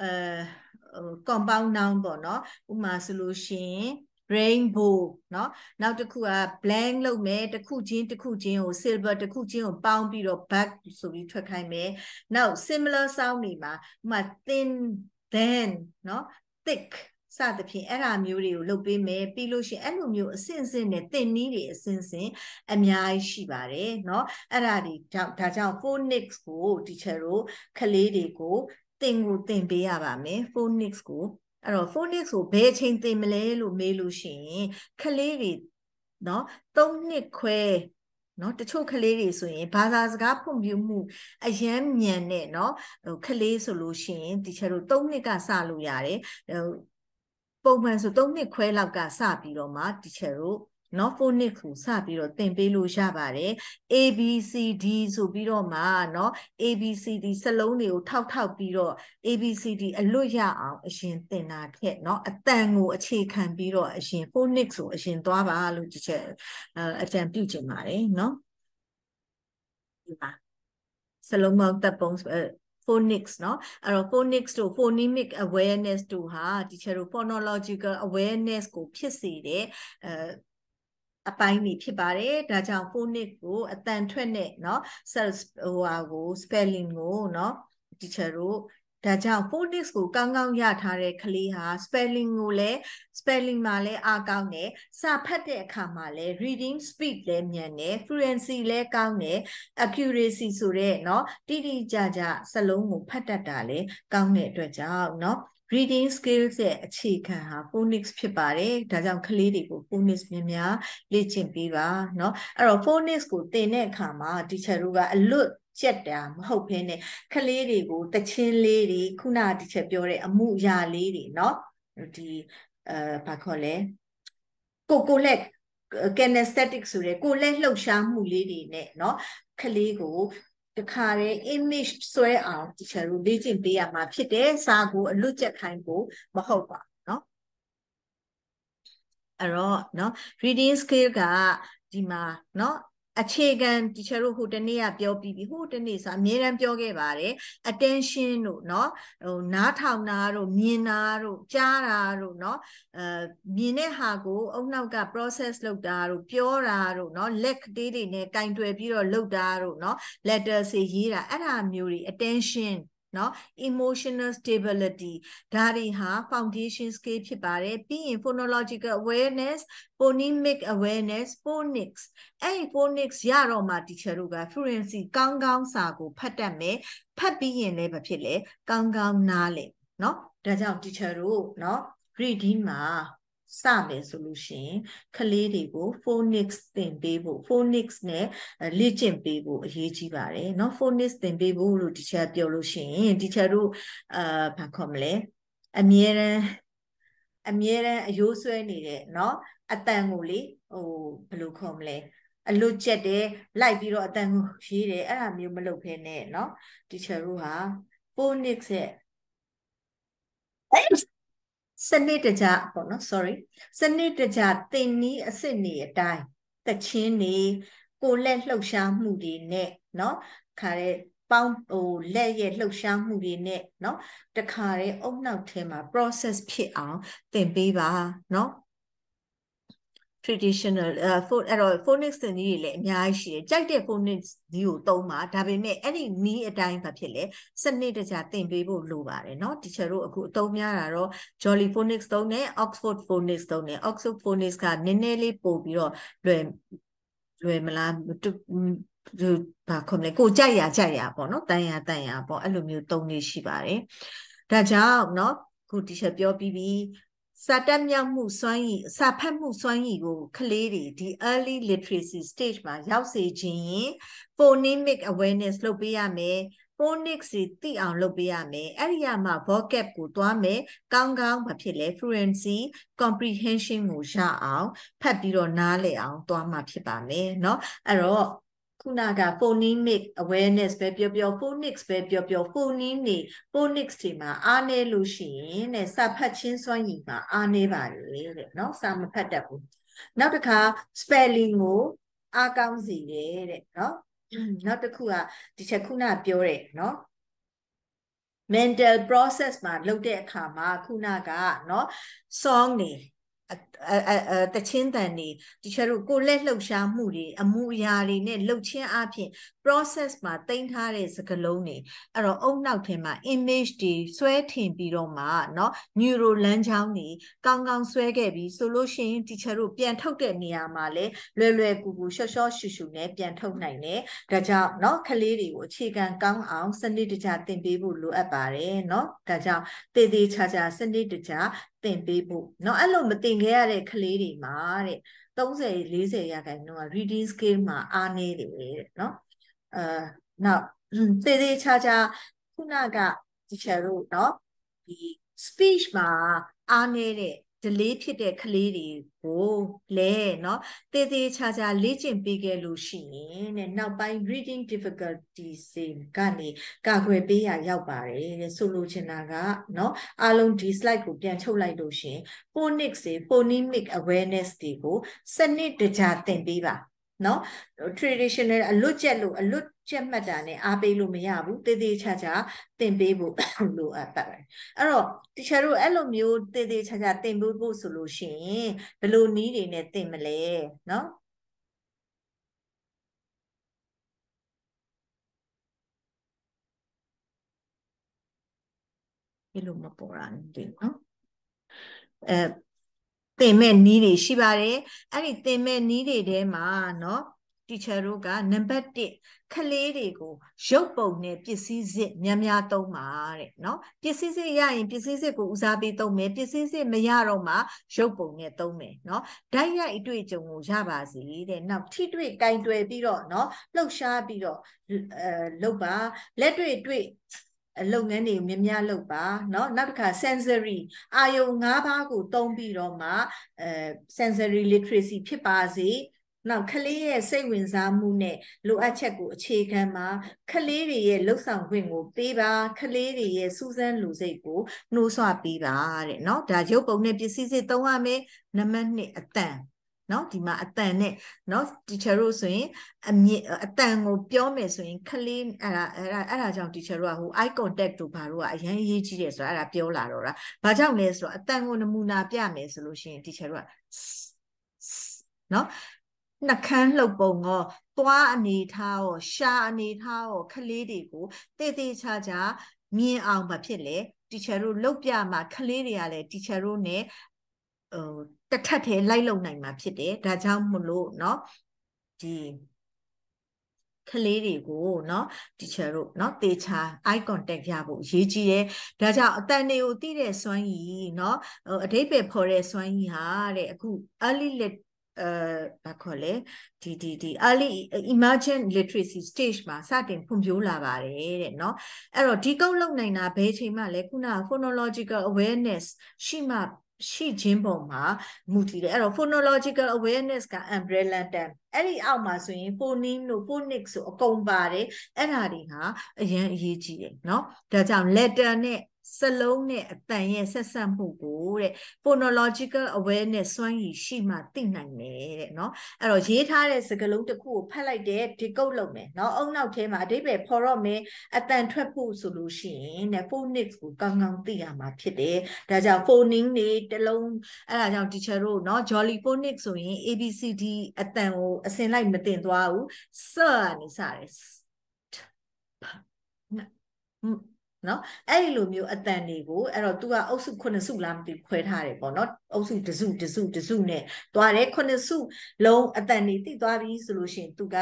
အဲ compound noun ပေါ့เนาะဥပမာဆိုလို့ရှိရင် rainbow เนาะနောက်တစ်ခုက blank လုပ်မယ်တစ်ခုချင်းတစ်ခုချင်းကို silver တစ်ခုချင်းကိုပေါင်းပြီးတော့ back ဆိုပြီးထွက်ခိုင်းမယ်နောက် similar sound တွေမှာဥပမာ thin then เนาะ thick စသဖြင့်အဲ့ဒါမျိုးတွေကိုလုပ်ပေးမယ်ပြီးလို့ရှိရင်အဲ့လိုမျိုးအဆင့်ဆင့်နဲ့တင်နည်းတွေအဆင့်ဆင့်အများကြီးရှိပါတယ်เนาะအဲ့ဒါတွေကြောင့်ဒါကြောင့် phonics ကို teacher တို့ကလေးတွေကိုသင်ကို သင်ပေးရပါမယ် phonics ကိုအဲ့တော့ phonics ကိုဘယ်အချိန်သင်မလဲလို့မေးလို့ရှိရင်ကလေးတွေနော်၃နှစ်ခွဲနော်တချို့ကလေးတွေဆိုရင်ဘာသာစကားဖွံ့ဖြိုးမှုအယမ်းမြန်နဲ့နော်ဟိုကလေးဆိုလို့ရှိရင်တီချာတို့၃နှစ်ကစလို့ရတယ်ဟိုပုံမှန်ဆို၃နှစ်ခွဲလောက်ကစပြီးတော့မှတီချာတို့နော် phonic ကိုစပြီးတော့သင်ပေးလို့ရပါတယ် ABCD ဆိုပြီးတော့မှနော် ABCD စလုံးတွေကိုထောက်ထောက်ပြီးတော့ ABCD အလွတ်ရအောင် အရင်သင်တာဖြစ်နော်အတန်ကိုအခြေခံပြီးတော့အရင် phonic ဆိုအရင်သွားပါလို့ဒီချက်အကြံပြုချင်ပါတယ်နော်ဒီမှာစလုံးပေါင်းတပ်ပုံ phonics เนาะအဲ့တော့ phonics တို့ phonemic awareness တို့ဟာ teacher တို့ phonological awareness ကိုဖြစ်စေတဲ့အဲအပိုင်းတွေဖြစ်ပါတယ်ဒါကြောင့် phonic ကိုအတန်ထွက်နဲ့เนาะ self ဟိုဟာကို spelling ကိုเนาะ teacher တို့ဒါကြောင့် phonics ကိုကောင်းကောင်းရထားတဲ့ကလေးဟာ spelling ကိုလည်း spelling မှာလည်းအားကောင်းတယ်စာဖတ်တဲ့အခါမှာလည်း reading speed လည်းမြန်တယ် fluency လည်းကောင်းတယ် accuracy ဆိုတဲ့เนาะတိတိကျကျစလုံးကိုဖတ်တတ်တာလည်းကောင်းတဲ့အတွက်ကြောင့်เนาะ reading skills ရဲ့အခြေခံဟာ phonics ဖြစ်ပါတယ်ဒါကြောင့်ကလေးတွေကို phonics များများလေ့ကျင့်ပေးပါเนาะအဲ့တော့ phonics ကိုသင်တဲ့အခါမှာ teacher တို့ကအလွတ်ကြက်တာမဟုတ်ဘဲနဲ့ကလေးတွေကိုတချင်းလေးတွေခုန teacher ပြောတဲ့အမှုအရာလေးတွေเนาะဒီအဲဘာခေါ်လဲကိုကိုလက် kinesthetic ဆိုတဲ့ကိုလက်လှုပ်ရှားမှုလေးတွေနဲ့เนาะကလေးကိုတခါတည်း image ဆွဲအောင် teacher တို့လေ့ကျင့်ပေးရမှာဖြစ်တယ်စာကိုအလွတ်ကျက်ခိုင်းဖို့မဟုတ်ပါဘူးเนาะအဲ့တော့เนาะ reading skill ကဒီမှာเนาะအခြေခံတီချာတို့ဟိုတနေ့ကပြောပြီးပြီဟိုတနေ့ဆိုအမြဲတမ်းပြောခဲ့ပါတယ် attention တို့เนาะဟိုနားထောင်တာတို့မြင်တာတို့ကြားတာတို့เนาะအဲမြင်တဲ့ဟာကိုအုံနောက်က process လုပ်တာတို့ပြောတာတို့เนาะလက်ကလေးတွေနဲ့ကင်တွယ်ပြီးတော့လုပ်တာတို့เนาะ letter စေရေးတာအဲ့ဒါမျိုးတွေ attention နော် emotional stability ဒါတွေဟာ foundation skill ဖြစ်ပါတယ်ပြီးရင် phonological awareness phonemic awareness phonics အဲ့ phonics ရတော့မှ teacher တို့က fluency ကောင်းကောင်းစာကို ဖတ်တတ်မယ်ဖတ်ပြီးရင်လည်းမဖြစ်လေကောင်းကောင်းနားလေနော်ဒါကြောင့် teacher တို့နော် reading မှာစမယ်ဆိုလို့ရှိရင်ကလေးတွေကို phonics သင်ပေးဖို့ phonics နဲ့လေ့ကျင့်ပေးဖို့အရေးကြီးပါတယ်เนาะ phonics သင်ပေးဖို့လို့ teacher ပြောလို့ရှိရင် teacher တို့အာဘာခေါ်မလဲအမြဲတမ်းအမြဲတမ်းအယိုးဆွဲနေတဲ့เนาะအတန်ကိုလေဟိုဘယ်လိုခေါ်မလဲအလွတ်ကျက်တယ်လိုက်ပြီးတော့အတန်ကို ရေးတယ်အဲ့ဒါမျိုးမလုပ်ဖ ೇನೆ เนาะ teacher တို့ဟာ phonics ရဲ့စနစ်တကျပေါ့နော် sorry စနစ်တကျသင်နီးအစ်စ်နေအတိုင်းတချင်းနေကိုလက်လှုပ်ရှားမှုတွေနဲ့เนาะခါတဲ့ပေါင်းဟိုလက်ရဲ့လှုပ်ရှားမှုတွေနဲ့เนาะတခါတဲ့အုတ်နောက်ထဲမှာ process ဖြစ်အောင်သင်ပေးပါเนาะ traditional uh, phone အဲ့တော့ phonic စနည်းတွေလည်းအများကြီးရှိတယ်ကြိုက်တဲ့ phonic နည်းကိုသုံးပါဒါပေမဲ့အဲ့ဒီနည်းအတိုင်းပဲဖြစ်လေစနစ်တကျသင်ပေးဖို့လိုပါတယ်เนาะ teacher တို့အခုအသုံးများတာတော့ Jolly phonic သုံးတယ် Oxford phonic သုံးတယ် Oxford phonic ကနည်းနည်းလေးပို့ပြီးတော့လွယ်လွယ်မလားသူဘာခေါ်မလဲကိုကြိုက်ရကြိုက်ရပေါ့နော်တန်ရတန်ရပေါ့အဲ့လိုမျိုးသုံးနေရှိပါတယ်ဒါကြောင့်เนาะခု teacher ပြောပြီးပြီးစာတက်မြောက်မှုစွမ်းရည်စာဖတ်မှုစွမ်းရည်ကိုကလေးတွေဒီ early literacy stage မှာရောက်စေခြင်းရင် phonemic awareness လုပ်ပေးရမယ် phonics စီသိအောင်လုပ်ပေးရမယ်အဲ့ဒီရမှာ vocab ကိုသွားမယ်ကောင်းကောင်းမဖြစ်လဲ fluency comprehension ကိုရအောင်ဖတ်ပြီးတော့နားလည်အောင်သွားမှာဖြစ်ပါမယ်เนาะအဲ့တော့ခုနက phonemic awareness ပဲပြောပြော phonics ပဲပြောပြော phoneme နေ phonics တွေမှာအားနည်းလို့ရှိရင်တဲ့စာဖတ်ချင်းစွမ်းရည်မှာအားနည်းပါလေတဲ့เนาะစာမဖတ်တတ်ဘူးနောက်တစ်ခါ spelling ကိုအားကောင်းစေတယ်တဲ့เนาะနောက်တစ်ခုကဒီချက်ခုနပြောတဲ့เนาะ mental process မှာလုပ်တဲ့အခါမှာခုနကเนาะ song နေတချင်းတန်တွေဒီချက်တို့ကိုလက်လှုပ်ရှားမှုတွေအမှုအရာတွေနဲ့လှုပ်ချင်းအပြင် process မှာတင်ထားတဲ့စကလုံးတွေအဲ့တော့အုံနောက်ထဲမှာ image တွေဆွဲထင်ပြီးတော့မှเนาะ neural လမ်းကြောင်းတွေကောင်းကောင်းဆွဲခဲ့ပြီးဆိုလို့ရှိရင်ဒီချက်တို့ပြန်ထုတ်တဲ့နေရာမှာလဲလွယ်လွယ်ကူကူရှော့ရှော့ရှူရှူနဲ့ပြန်ထုတ်နိုင်တယ်ဒါကြောင့်เนาะကလေးတွေကိုအခြေခံကောင်းအောင်စနစ်တကျသင်ပေးဖို့လိုအပ်ပါတယ်เนาะဒါကြောင့်သေသေးချာချာစနစ်တကျတင်ပေးဖို့เนาะအဲ့လိုမတင်ခဲ့ရတဲ့ကလေးတွေမှာတဲ့30 40ရာခိုင်နှုန်းက reading scale မှာအားနည်းတယ်တဲ့เนาะအဲနောက်သေသေးချာချာခုနက teacher တို့เนาะဒီ speech မှာအားနည်းတဲ့ delay ဖြစ်တဲ့ကလေးတွေကိုလဲเนาะသေသေးချာချာလေ့ကျင့်ပေးခဲ့လို့ရှိရင်တဲ့နောက်ပိုင်း reading difficulties တွေကနေကာကွယ်ပေးရရောက်ပါတယ်တဲ့ဆိုလိုချင်တာကเนาะအားလုံးဒီ slide ကိုပြန်ချုပ်လိုက်လို့ရှင် phonics တွေ phonemic awareness တွေကိုစနစ်တကျသင်ပေးပါနော် traditional အလွတ်ကျက်လို့အလွတ်ကျက်မှတ်တာနဲ့အားပေးလို့မရဘူးတည်တည်ချာချာသင်ပေးဖို့လိုအပ်ပါတယ်အဲ့တော့တခြားတို့အဲ့လိုမျိုးတည်တည်ချာချာသင်ပေးဖို့ဆိုလို့ရှိရင်ဘယ်လိုနည်းတွေနဲ့သင်မလဲနော်ဘယ်လိုမပေါ်ရနေတယ်နော်အဲသင်မဲ့နီးတွေရှိပါတယ်အဲ့ဒီသင်မဲ့နီးတွေထဲမှာเนาะ teacher တို့ကနံပါတ်1ခလေးတွေကိုရုပ်ပုံနဲ့ပစ္စည်းစစ်များများသုံးပါတဲ့เนาะပစ္စည်းစစ်ရရင်ပစ္စည်းစစ်ကိုဦးစားပေးသုံးမယ်ပစ္စည်းစစ်မရတော့မှရုပ်ပုံနဲ့သုံးမယ်เนาะဓာတ်ရိုက်အတွေ့အကြုံကိုရပါစေတဲ့နောက်ထိတွေ့ကင်တွယ်ပြီးတော့เนาะလှုပ်ရှားပြီးတော့အဲလှုပ်ပါလက်တွေ့တွေ့လုပ်ငန်းတွေကိုများများလုပ်ပါเนาะနောက်တစ်ခါ sensory အာယုံ၅ပါးကိုသုံးပြီးတော့မှအဲ sensory literacy ဖြစ်ပါစေနောက်ကလေးရဲ့စိတ်ဝင်စားမှုနဲ့လိုအပ်ချက်ကိုအခြေခံမှာကလေးတွေရဲ့လှုပ်ဆောင်ခွင့်ကိုပေးပါကလေးတွေရဲ့စူးစမ်းလူစိတ်ကိုနှိုးဆွပေးပါတဲ့เนาะဒါရုပ်ပုံနဲ့ပစ္စည်းစစ်သုံးရမယ်နံပါတ်1အတန်เนาะဒီမှာအတန်နဲ့เนาะ teacher တို့ဆိုရင်အမြင်အတန်ကိုပြောမယ်ဆိုရင်ခလေးအဲ့ဒါအဲ့ဒါအဲ့ဒါကြောင့် teacher တို့ကဟို eye contact တို့ဘာတို့ကအရင်ရေးကြည့်တယ်ဆိုတော့အဲ့ဒါပြောလာတော့တာဘာကြောင့်လဲဆိုတော့အတန်ကိုနမူနာပြမယ်ဆိုလို့ရှိရင် teacher တို့ကเนาะနှကန်းလှုပ်ပုံရောသွားအနေထားရောရှာအနေထားရော ခလေးတွေကိုတည်တည်ချာချာမြင်အောင်မဖြစ်လေ teacher တို့လှုပ်ပြမှာ ခလေးတွေကလည်း teacher တို့ ਨੇ ဟိုတစ်ထပ်ထဲလိုက်လုံနိုင်မှာဖြစ်တယ်ဒါကြောင့်မလို့เนาะဒီကလေးတွေကိုเนาะ teacher တို့เนาะတေချာ eye contact ရဖို့အရေးကြီးတယ်။ဒါကြောင့်အတန်တွေကိုသိတဲ့စွမ်းရည်เนาะအတိတ်ပဲဖော်တဲ့စွမ်းရည်ဟာတဲ့အခု early lit အဲဘာခေါ်လဲဒီဒီဒီ early emergent literacy stage မှာစတင်ဖွံ့ဖြိုးလာပါတယ်တဲ့เนาะအဲ့တော့ဒီကုတ်လုံနိုင်တာဘယ်ချိန်မှလဲခုန phonological awareness ရှိမှရှိခြင်းပုံမှာမူတည်တယ်အဲ့တော့ phonological awareness က umbrella term အဲ့ဒီအောက်မှာဆိုရင် phoneme တို့ phonic ဆိုအကုန်ပါတယ်အဲ့ဓာတွေဟာအရင်အရေးကြီးတယ်เนาะဒါကြောင့် letter နဲ့စလုံးနဲ့အတန်ရဲ့ဆက်ဆက်မှုကိုတဲ့ phonological awareness စွမ်းရည်ရှိမှသိနိုင်တယ်တဲ့เนาะအဲ့တော့ရေးထားတဲ့စကားလုံးတစ်ခုကိုဖတ်လိုက်တယ်ဒီကုတ်လုံးမယ်เนาะအုံနောက်ထဲမှာအတိပ္ပယ်ဖော်တော့မယ်အတန်ထွက်ဖို့ဆိုလို့ရှိရင်တဲ့ phonics ကိုကောင်းကောင်းသိရမှာဖြစ်တယ်ဒါကြောင့် phoning တွေတစ်လုံးအဲ့ဒါကြောင့် teacher တို့เนาะ jolly phonics ဆိုရင် abcd အတန်ကိုအစင်လိုက်မတင်သွားဘူး sir ကနေစတယ်နော်အဲ့ဒီလိုမျိုးအတန်တွေကိုအဲ့တော့ तू ကအုပ်စုခုနှစ်စုလားမသိခွဲထားတယ်ပေါ့နော်အုပ်စုတစုတစုတစုနဲ့သွားတယ်ခုနှစ်စုလုံးအတန်တွေတိသွားပြီဆိုလို့ရှိရင် तू က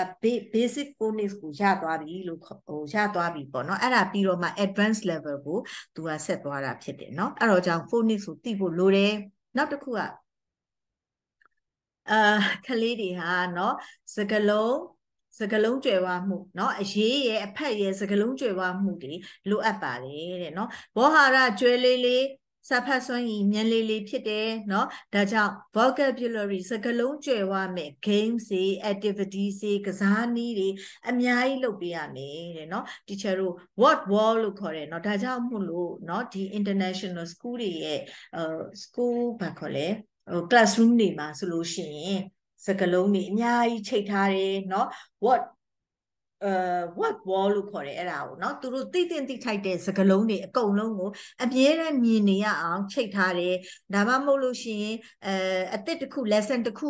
basic phonics ကိုရသွားပြီလို့ဟိုရသွားပြီပေါ့နော်အဲ့ဒါပြီးတော့မှ advanced level ကို तू ကဆက်သွားတာဖြစ်တယ်နော်အဲ့တော့ကြောင့် phonics ကိုသိဖို့လိုတယ်နောက်တစ်ခုကအာကလေးတွေဟာနော်စကလုံးစကလုံးကြွယ်ဝမှုเนาะအရေးရဲ့အဖက်ရဲ့စကလုံးကြွယ်ဝမှုတွေလိုအပ်ပါတယ်တဲ့เนาะဘောဟာရကြွယ်လေးလေးစာဖတ်စွမ်းရည်မြန်လေးလေးဖြစ်တယ်เนาะဒါကြောင့် vocabulary စကလုံးကြွယ်ဝမဲ့ games တွေ activities တွေကစားနည်းတွေအများကြီးလုပ်ပေးရမယ်တဲ့เนาะ teacher တို့ word wall လို့ခေါ်တယ်เนาะဒါကြောင့်မို့လို့เนาะဒီ international school တွေရဲ့ school ဘာခေါ်လဲဟို classroom တွေမှာဆိုလို့ရှိရင်စကလုံးတွေအများကြီးချိတ်ထားတယ်เนาะ what အဲ what wall လို့ခေါ်တယ်အဲ့ဒါကိုเนาะသူတို့တိတိတိထိုက်တဲ့စကလုံးတွေအကုန်လုံးကိုအပြည့်နဲ့မြင်နေရအောင်ချိတ်ထားတယ်ဒါမှမဟုတ်လို့ရှိရင်အဲအသစ်တစ်ခု lesson တစ်ခု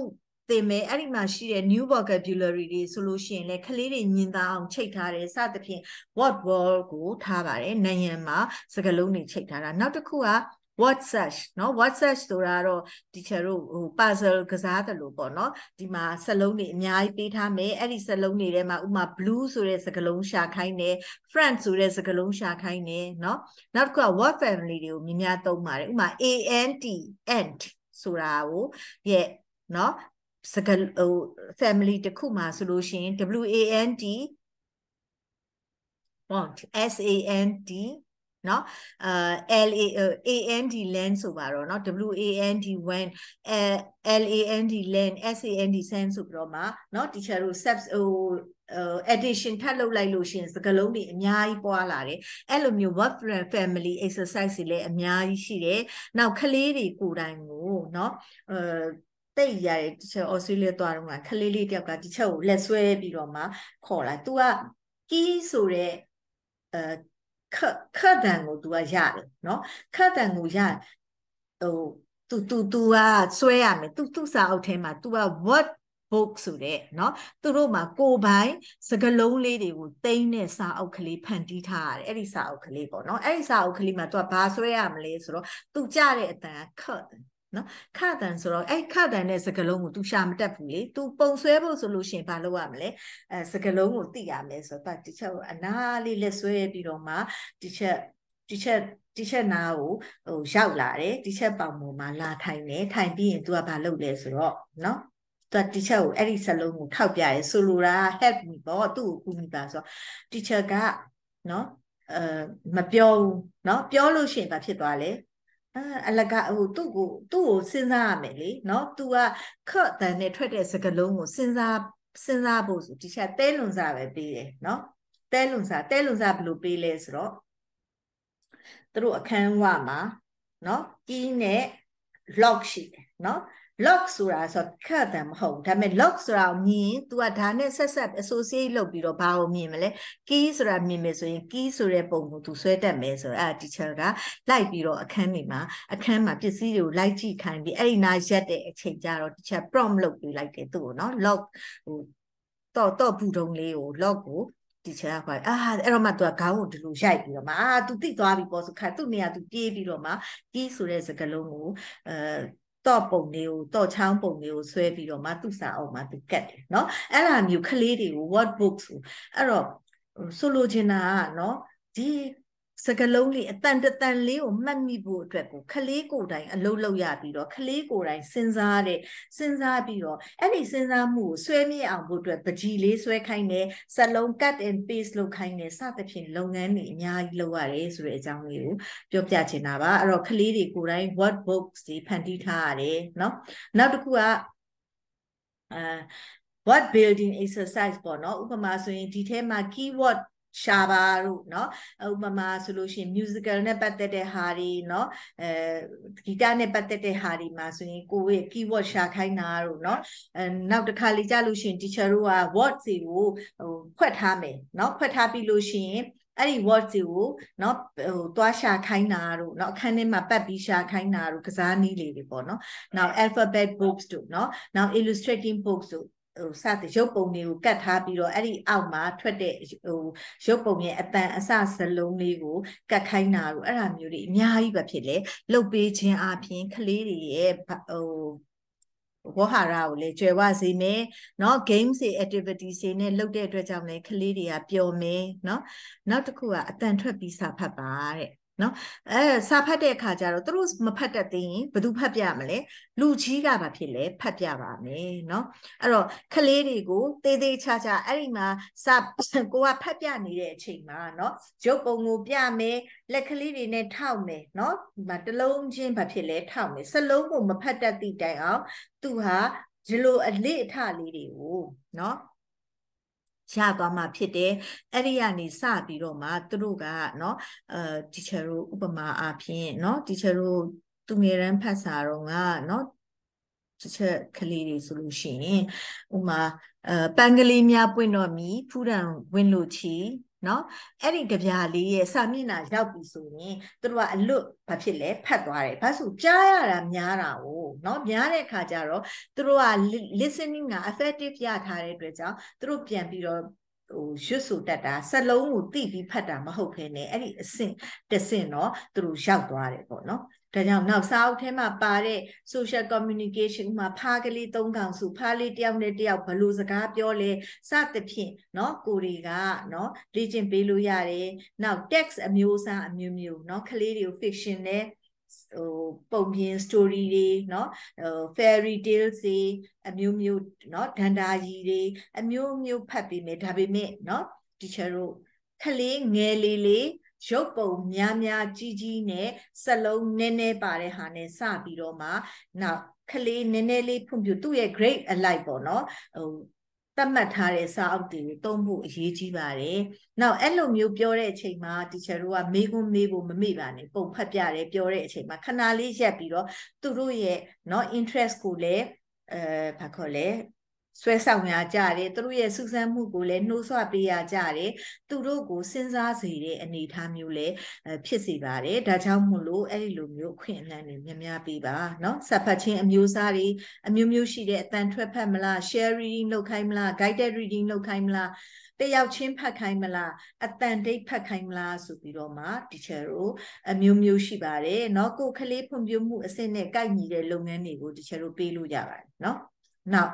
သင်မယ်အဲ့ဒီမှာရှိတဲ့ new vocabulary တွေဆိုလို့ရှိရင်လည်းကလေးတွေမြင်သာအောင်ချိတ်ထားတယ်စသဖြင့် word wall ကိုထားပါတယ်နိုင်ငံမှာစကလုံးတွေချိတ်ထားတာနောက်တစ်ခုက what search เนาะ what search ဆိုတာကတော့ teacher တို့ဟို puzzle ကစားတယ်လို့ပေါ့เนาะဒီမှာစလုံးတွေအများကြီးပေးထားမယ်အဲ့ဒီစလုံးတွေထဲမှာဥမာ blue ဆိုတဲ့စကားလုံးရှာခိုင်းတယ် front ဆိုတဲ့စကားလုံးရှာခိုင်းတယ်เนาะနောက်တစ်ခုက word family တွေကိုမြင်များသုံးပါတယ်ဥမာ ant ant ဆိုတာကိုရဲ့เนาะစကားဟို family တစ်ခုမှာဆိုလို့ရှိရင် want want s a n t เนาะအာ L A AND land ဆိုပါတော့เนาะ W A N D when L A N D land S A N D sand ဆိုပြီးတော့มาเนาะ teacher တို့ sub ဟို addition ထပ်လုပ်လိုက်လို့ရှင်စကလုံးတွေအများကြီးပွားလာတယ်အဲ့လိုမျိုး work family exercise တွေလည်းအများကြီးရှိတယ်နောက်ကလေးတွေကိုယ်တိုင်ကိုเนาะအဲတိတ်ရတယ်တချို့ဩစတြေးလျသွားတော့ကခလေးလေးတယောက်ကဒီချက်ကိုလက်ဆွဲပြီးတော့မှခေါ်လာ तू ကကီးဆိုတဲ့အဲခက်ခက်တန်ကို तू ကရတယ်နော်ခက်တန်ကိုရဟို तू तू तू ကဆွဲရမယ် तू သူ့စာအုပ်ထဲမှာ तू က word book ဆိုတဲ့เนาะသူတို့မှာကိုပိုင်စကလုံးလေးတွေကိုတိမ့်တဲ့စာအုပ်ကလေးဖန်တီးထားရတယ်အဲ့ဒီစာအုပ်ကလေးပေါ့เนาะအဲ့ဒီစာအုပ်ကလေးမှာသူကဘာဆွဲရမလဲဆိုတော့သူကြတဲ့အတန်ကခတ်နော်ခတန်ဆိုတော့အဲ့ခတန်တဲ့စကလုံးကို तू ရှာမတက်ဘူးလေ तू ပုံဆွဲဖို့ဆိုလို့ရှင်ဘာလုပ်ရမလဲအဲစကလုံးကိုသိရမယ်ဆိုတော့တစ်ချက်အနာလေးလက်ဆွဲပြီးတော့မှတစ်ချက်တစ်ချက်တီချက်နာကိုဟိုရောက်လာတယ်တီချက်ပေါင်ပေါ်မှာလာထိုင်တယ်ထိုင်ပြီးရင် तू ကဘာလုပ်လဲဆိုတော့နော်သူကတီချက်ကိုအဲ့ဒီစလုံးကိုထောက်ပြရဲဆိုလိုတာ help me ပေါ့သူ့ကိုကူညီပါဆိုတော့တီချက်ကနော်အဲမပြောဘူးเนาะပြောလို့ရှိရင်ဘာဖြစ်သွားလဲအလကဟိုသူ့ကိုသူ့ကိုစဉ်းစားရမယ်လေเนาะ तू ကခော့တန်နဲ့ထွက်တဲ့စကလုံးကိုစဉ်းစားစဉ်းစားဖို့ဆိုဒီချက်တဲလွန်စာပဲပေးတယ်เนาะတဲလွန်စာတဲလွန်စာဘယ်လိုပေးလဲဆိုတော့သူတို့အခန်းဝမှာเนาะကြီးနဲ့ log ရှိတယ်เนาะ lock ဆိုတာဆိုခတ်တယ်မဟုတ်ဒါပေမဲ့ lock ဆိုတာကိုမြင် तू ကဒါနဲ့ဆက်ဆက် associate လုပ်ပြီးတော့ဘာကိုမြင်မလဲ key ဆိုတာမြင်မယ်ဆိုရင် key ဆိုတဲ့ပုံကို तू ဆွဲတတ်မယ်ဆိုတော့အဲ့ teacher ကလိုက်ပြီးတော့အခန်းတွေမှာအခန်းမှာပစ္စည်းတွေကိုလိုက်ကြည့်ခိုင်းပြီးအဲ့ဒီနာရက်တဲ့အချိန်ကျတော့ teacher prompt လုပ်ပေးလိုက်တယ်သူ့ကိုနော် lock ဟိုတော့တော့ဘူးတုံးလေးကို lock ကိုတီချာကပါအာအဲ့တော့မှ तू ကခေါင်းကိုဒီလိုရိုက်ပြီးတော့မှအာ तू တိသွားပြီပေါ့ဆိုခါသူ့နေရာ तू ပြေးပြီးတော့မှကြီးဆိုတဲ့စကားလုံးကိုအဲတော့ပုံလေးကိုတော့ချောင်းပုံလေးကိုဆွဲပြီးတော့မှသူ့စာအုပ်မှာသူကတ်တယ်เนาะအဲ့လိုမျိုးကလေးတွေကို word books ကိုအဲ့တော့ဆိုလိုချင်တာကเนาะဒီစကလုံးလေးအတန်တတန်လေးကိုမှတ်မိဖို့အတွက်ကိုခလေးကိုယ်တိုင်အလုပ်လုပ်ရပြီးတော့ခလေးကိုယ်တိုင်စဉ်းစားတဲ့စဉ်းစားပြီးတော့အဲ့ဒီစဉ်းစားမှုကိုဆွဲမြင့်အောင်ဖို့အတွက်ပကြီးလေးဆွဲခိုင်းတယ်စကလုံး cut and paste လုပ်ခိုင်းတယ်စသဖြင့်လုပ်ငန်းတွေအများကြီးလုပ်ရတယ်ဆိုတဲ့အကြောင်းလေးကိုပြောပြချင်တာပါအဲ့တော့ခလေးတွေကိုယ်တိုင် word books တွေဖန်တီးထားရတယ်เนาะနောက်တစ်ခုကအဲ word building exercise ပေါ့เนาะဥပမာဆိုရင်ဒီထဲမှာ keyword ရှာပါတို့เนาะဥပမာဆိုလို့ရှိရင် musical နဲ့ပတ်သက်တဲ့ဟာတွေเนาะအဲဂီတနဲ့ပတ်သက်တဲ့ဟာတွေမှာဆိုရင်ကိုယ့်ရဲ့ keyword ရှာခိုင်းတာတို့เนาะအဲနောက်တစ်ခါလေကြလို့ရှိရင် teacher တို့က word တွေကိုဟိုဖွက်ထားမယ်เนาะဖွက်ထားပြီးလို့ရှိရင်အဲ့ဒီ word တွေကိုเนาะဟိုတွားရှာခိုင်းတာတို့เนาะအခန်းထဲမှာပတ်ပြီးရှာခိုင်းတာတို့ကစားနည်းလေးတွေပေါ့เนาะ now alphabet books တို့เนาะ now illustrating books တို့ဟိုစတဲ့ရုပ်ပုံတွေကိုကတ်ထားပြီးတော့အဲ့ဒီအောက်မှာထွက်တဲ့ဟိုရုပ်ပုံရဲ့အပန်အစစလုံးလေးကိုကတ်ခိုင်းတာတို့အဲ့ဒါမျိုးတွေအများကြီးပဲဖြစ်လေလှုပ်ပေးခြင်းအပြင်ကလေးတွေရဲ့ဟိုဝဟာရကိုလည်းကျွယ်ဝစေမယ်เนาะ game တွေ activity တွေနဲ့လုပ်တဲ့အတွက်ကြောင့်လည်းကလေးတွေကပျော်မယ်เนาะနောက်တစ်ခုကအတန်ထွက်ပြီးစာဖတ်ပါတဲ့နော်အဲစာဖတ်တဲ့အခါကျတော့သူတို့မဖတ်တတ်သေးရင်ဘသူဖတ်ပြမလဲလူကြီးကဘာဖြစ်လဲဖတ်ပြပါမယ်နော်အဲ့တော့ကလေးတွေကိုတေးသေးချာချာအဲ့ဒီမှာစာကိုကဖတ်ပြနေတဲ့အချိန်မှာနော်ရုပ်ပုံကိုပြမယ်လက်ကလေးတွေနဲ့ထောက်မယ်နော်ဒီမှာတလုံးချင်းဘာဖြစ်လဲထောက်မယ်စလုံးကိုမဖတ်တတ်သည့်တိုင်အောင်သူဟာဒီလိုအလေအထလေးတွေကိုနော်ရသွားမှာဖြစ်တယ်အဲ့ဒီကနေစပြီးတော့မှသူတို့ကเนาะအဲ teacher တို့ဥပမာအားဖြင့်เนาะ teacher တို့သူငယ်တန်းဖတ်စာတော့ကเนาะတစ်ချက်ကလေးတွေဆိုလို့ရှိရင်ဥမာအဲပန်းကလေးများပွင့်တော်မီဖူးတံဝင်လို့ချီနော်အဲ့ဒီကြပြာလေးရဲ့စာမျက်နှာရောက်ပြီဆိုရင်သူတို့ကအလွတ်ဘာဖြစ်လဲဖတ်သွားတယ်ဘာလို့ကြားရတာများတာကိုနော်များတဲ့အခါကျတော့သူတို့က listening က effective ရထားတဲ့အတွက်ကြောင့်သူတို့ပြန်ပြီးတော့ဟိုရွတ်ဆိုတတ်တာစက်လုံးကိုတိပြီးဖတ်တာမဟုတ်ဘဲနဲ့အဲ့ဒီအဆင့်တဆင့်တော့သူတို့ရောက်သွားတယ်ပေါ့နော်ဒါကြောင့်နောက်စာအုပ်ထဲမှာပါတဲ့ social communication မှာဖားကလေး၃កောင်စုဖားလေးတယောက်နဲ့တယောက်ဘယ်လိုစကားပြောလဲစသဖြင့်เนาะကိုတွေကเนาะလေ့ကျင့်ပေးလို့ရတယ်နောက် text အမျိုးအစားအမျိုးမျိုးเนาะကလေးတွေကို fiction နဲ့ဟိုပုံပြင် story တွေเนาะဟို fairy tales တွေအမျိုးမျိုးเนาะဒန္တာကြီးတွေအမျိုးမျိုးဖတ်ပေးမယ်ဒါပေမဲ့เนาะ teacher တို့ကလေးငယ်လေးလေးရုပ်ပုံများများကြီးကြီးနဲ့စလုံးနည်းနည်းပါတဲ့ဟာနဲ့စပြီးတော့မှနောက်ကလေးနည်းနည်းလေးဖွံ့ဖြိုးသူ့ရဲ့ grade အလိုက်ပေါ့နော်ဟိုသတ်မှတ်ထားတဲ့စာအုပ်တွေကိုသုံးဖို့အရေးကြီးပါတယ်။နောက်အဲ့လိုမျိုးပြောတဲ့အချိန်မှာ teacher တို့ကမေးခွန်းမေးဖို့မမေ့ပါနဲ့ပုံဖတ်ပြတယ်ပြောတဲ့အချိန်မှာခဏလေးရပ်ပြီးတော့သူတို့ရဲ့เนาะ interest ကိုလည်းအဲဘာခေါ်လဲဆွဲဆောင်ရကြတယ်သူတို့ရဲ့စူးစမ်းမှုကိုလည်းနှိုးဆွပေးရကြတယ်သူတို့ကိုစဉ်းစားစေတဲ့အနေအထားမျိုးလည်းဖြစ်စေပါတယ်ဒါကြောင့်မို့လို့အဲ့ဒီလိုမျိုးအခွင့်အလမ်းတွေများများပေးပါเนาะဆက်ဖတ်ခြင်းအမျိုးအစားတွေအမျိုးမျိုးရှိတဲ့အတန်ထွက်ဖတ်မလား share reading လုပ်ခိုင်းမလား guided reading လုပ်ခိုင်းမလားတယောက်ချင်းဖတ်ခိုင်းမလားအတန်တိတ်ဖတ်ခိုင်းမလားဆိုပြီးတော့မှ teacher တို့အမျိုးမျိုးရှိပါတယ်เนาะကိုယ်ကလေးဖွံ့ဖြိုးမှုအဆင့်နဲ့ကိုက်ညီတဲ့လုပ်ငန်းတွေကို teacher တို့ပေးလို့ရပါတယ်เนาะနောက်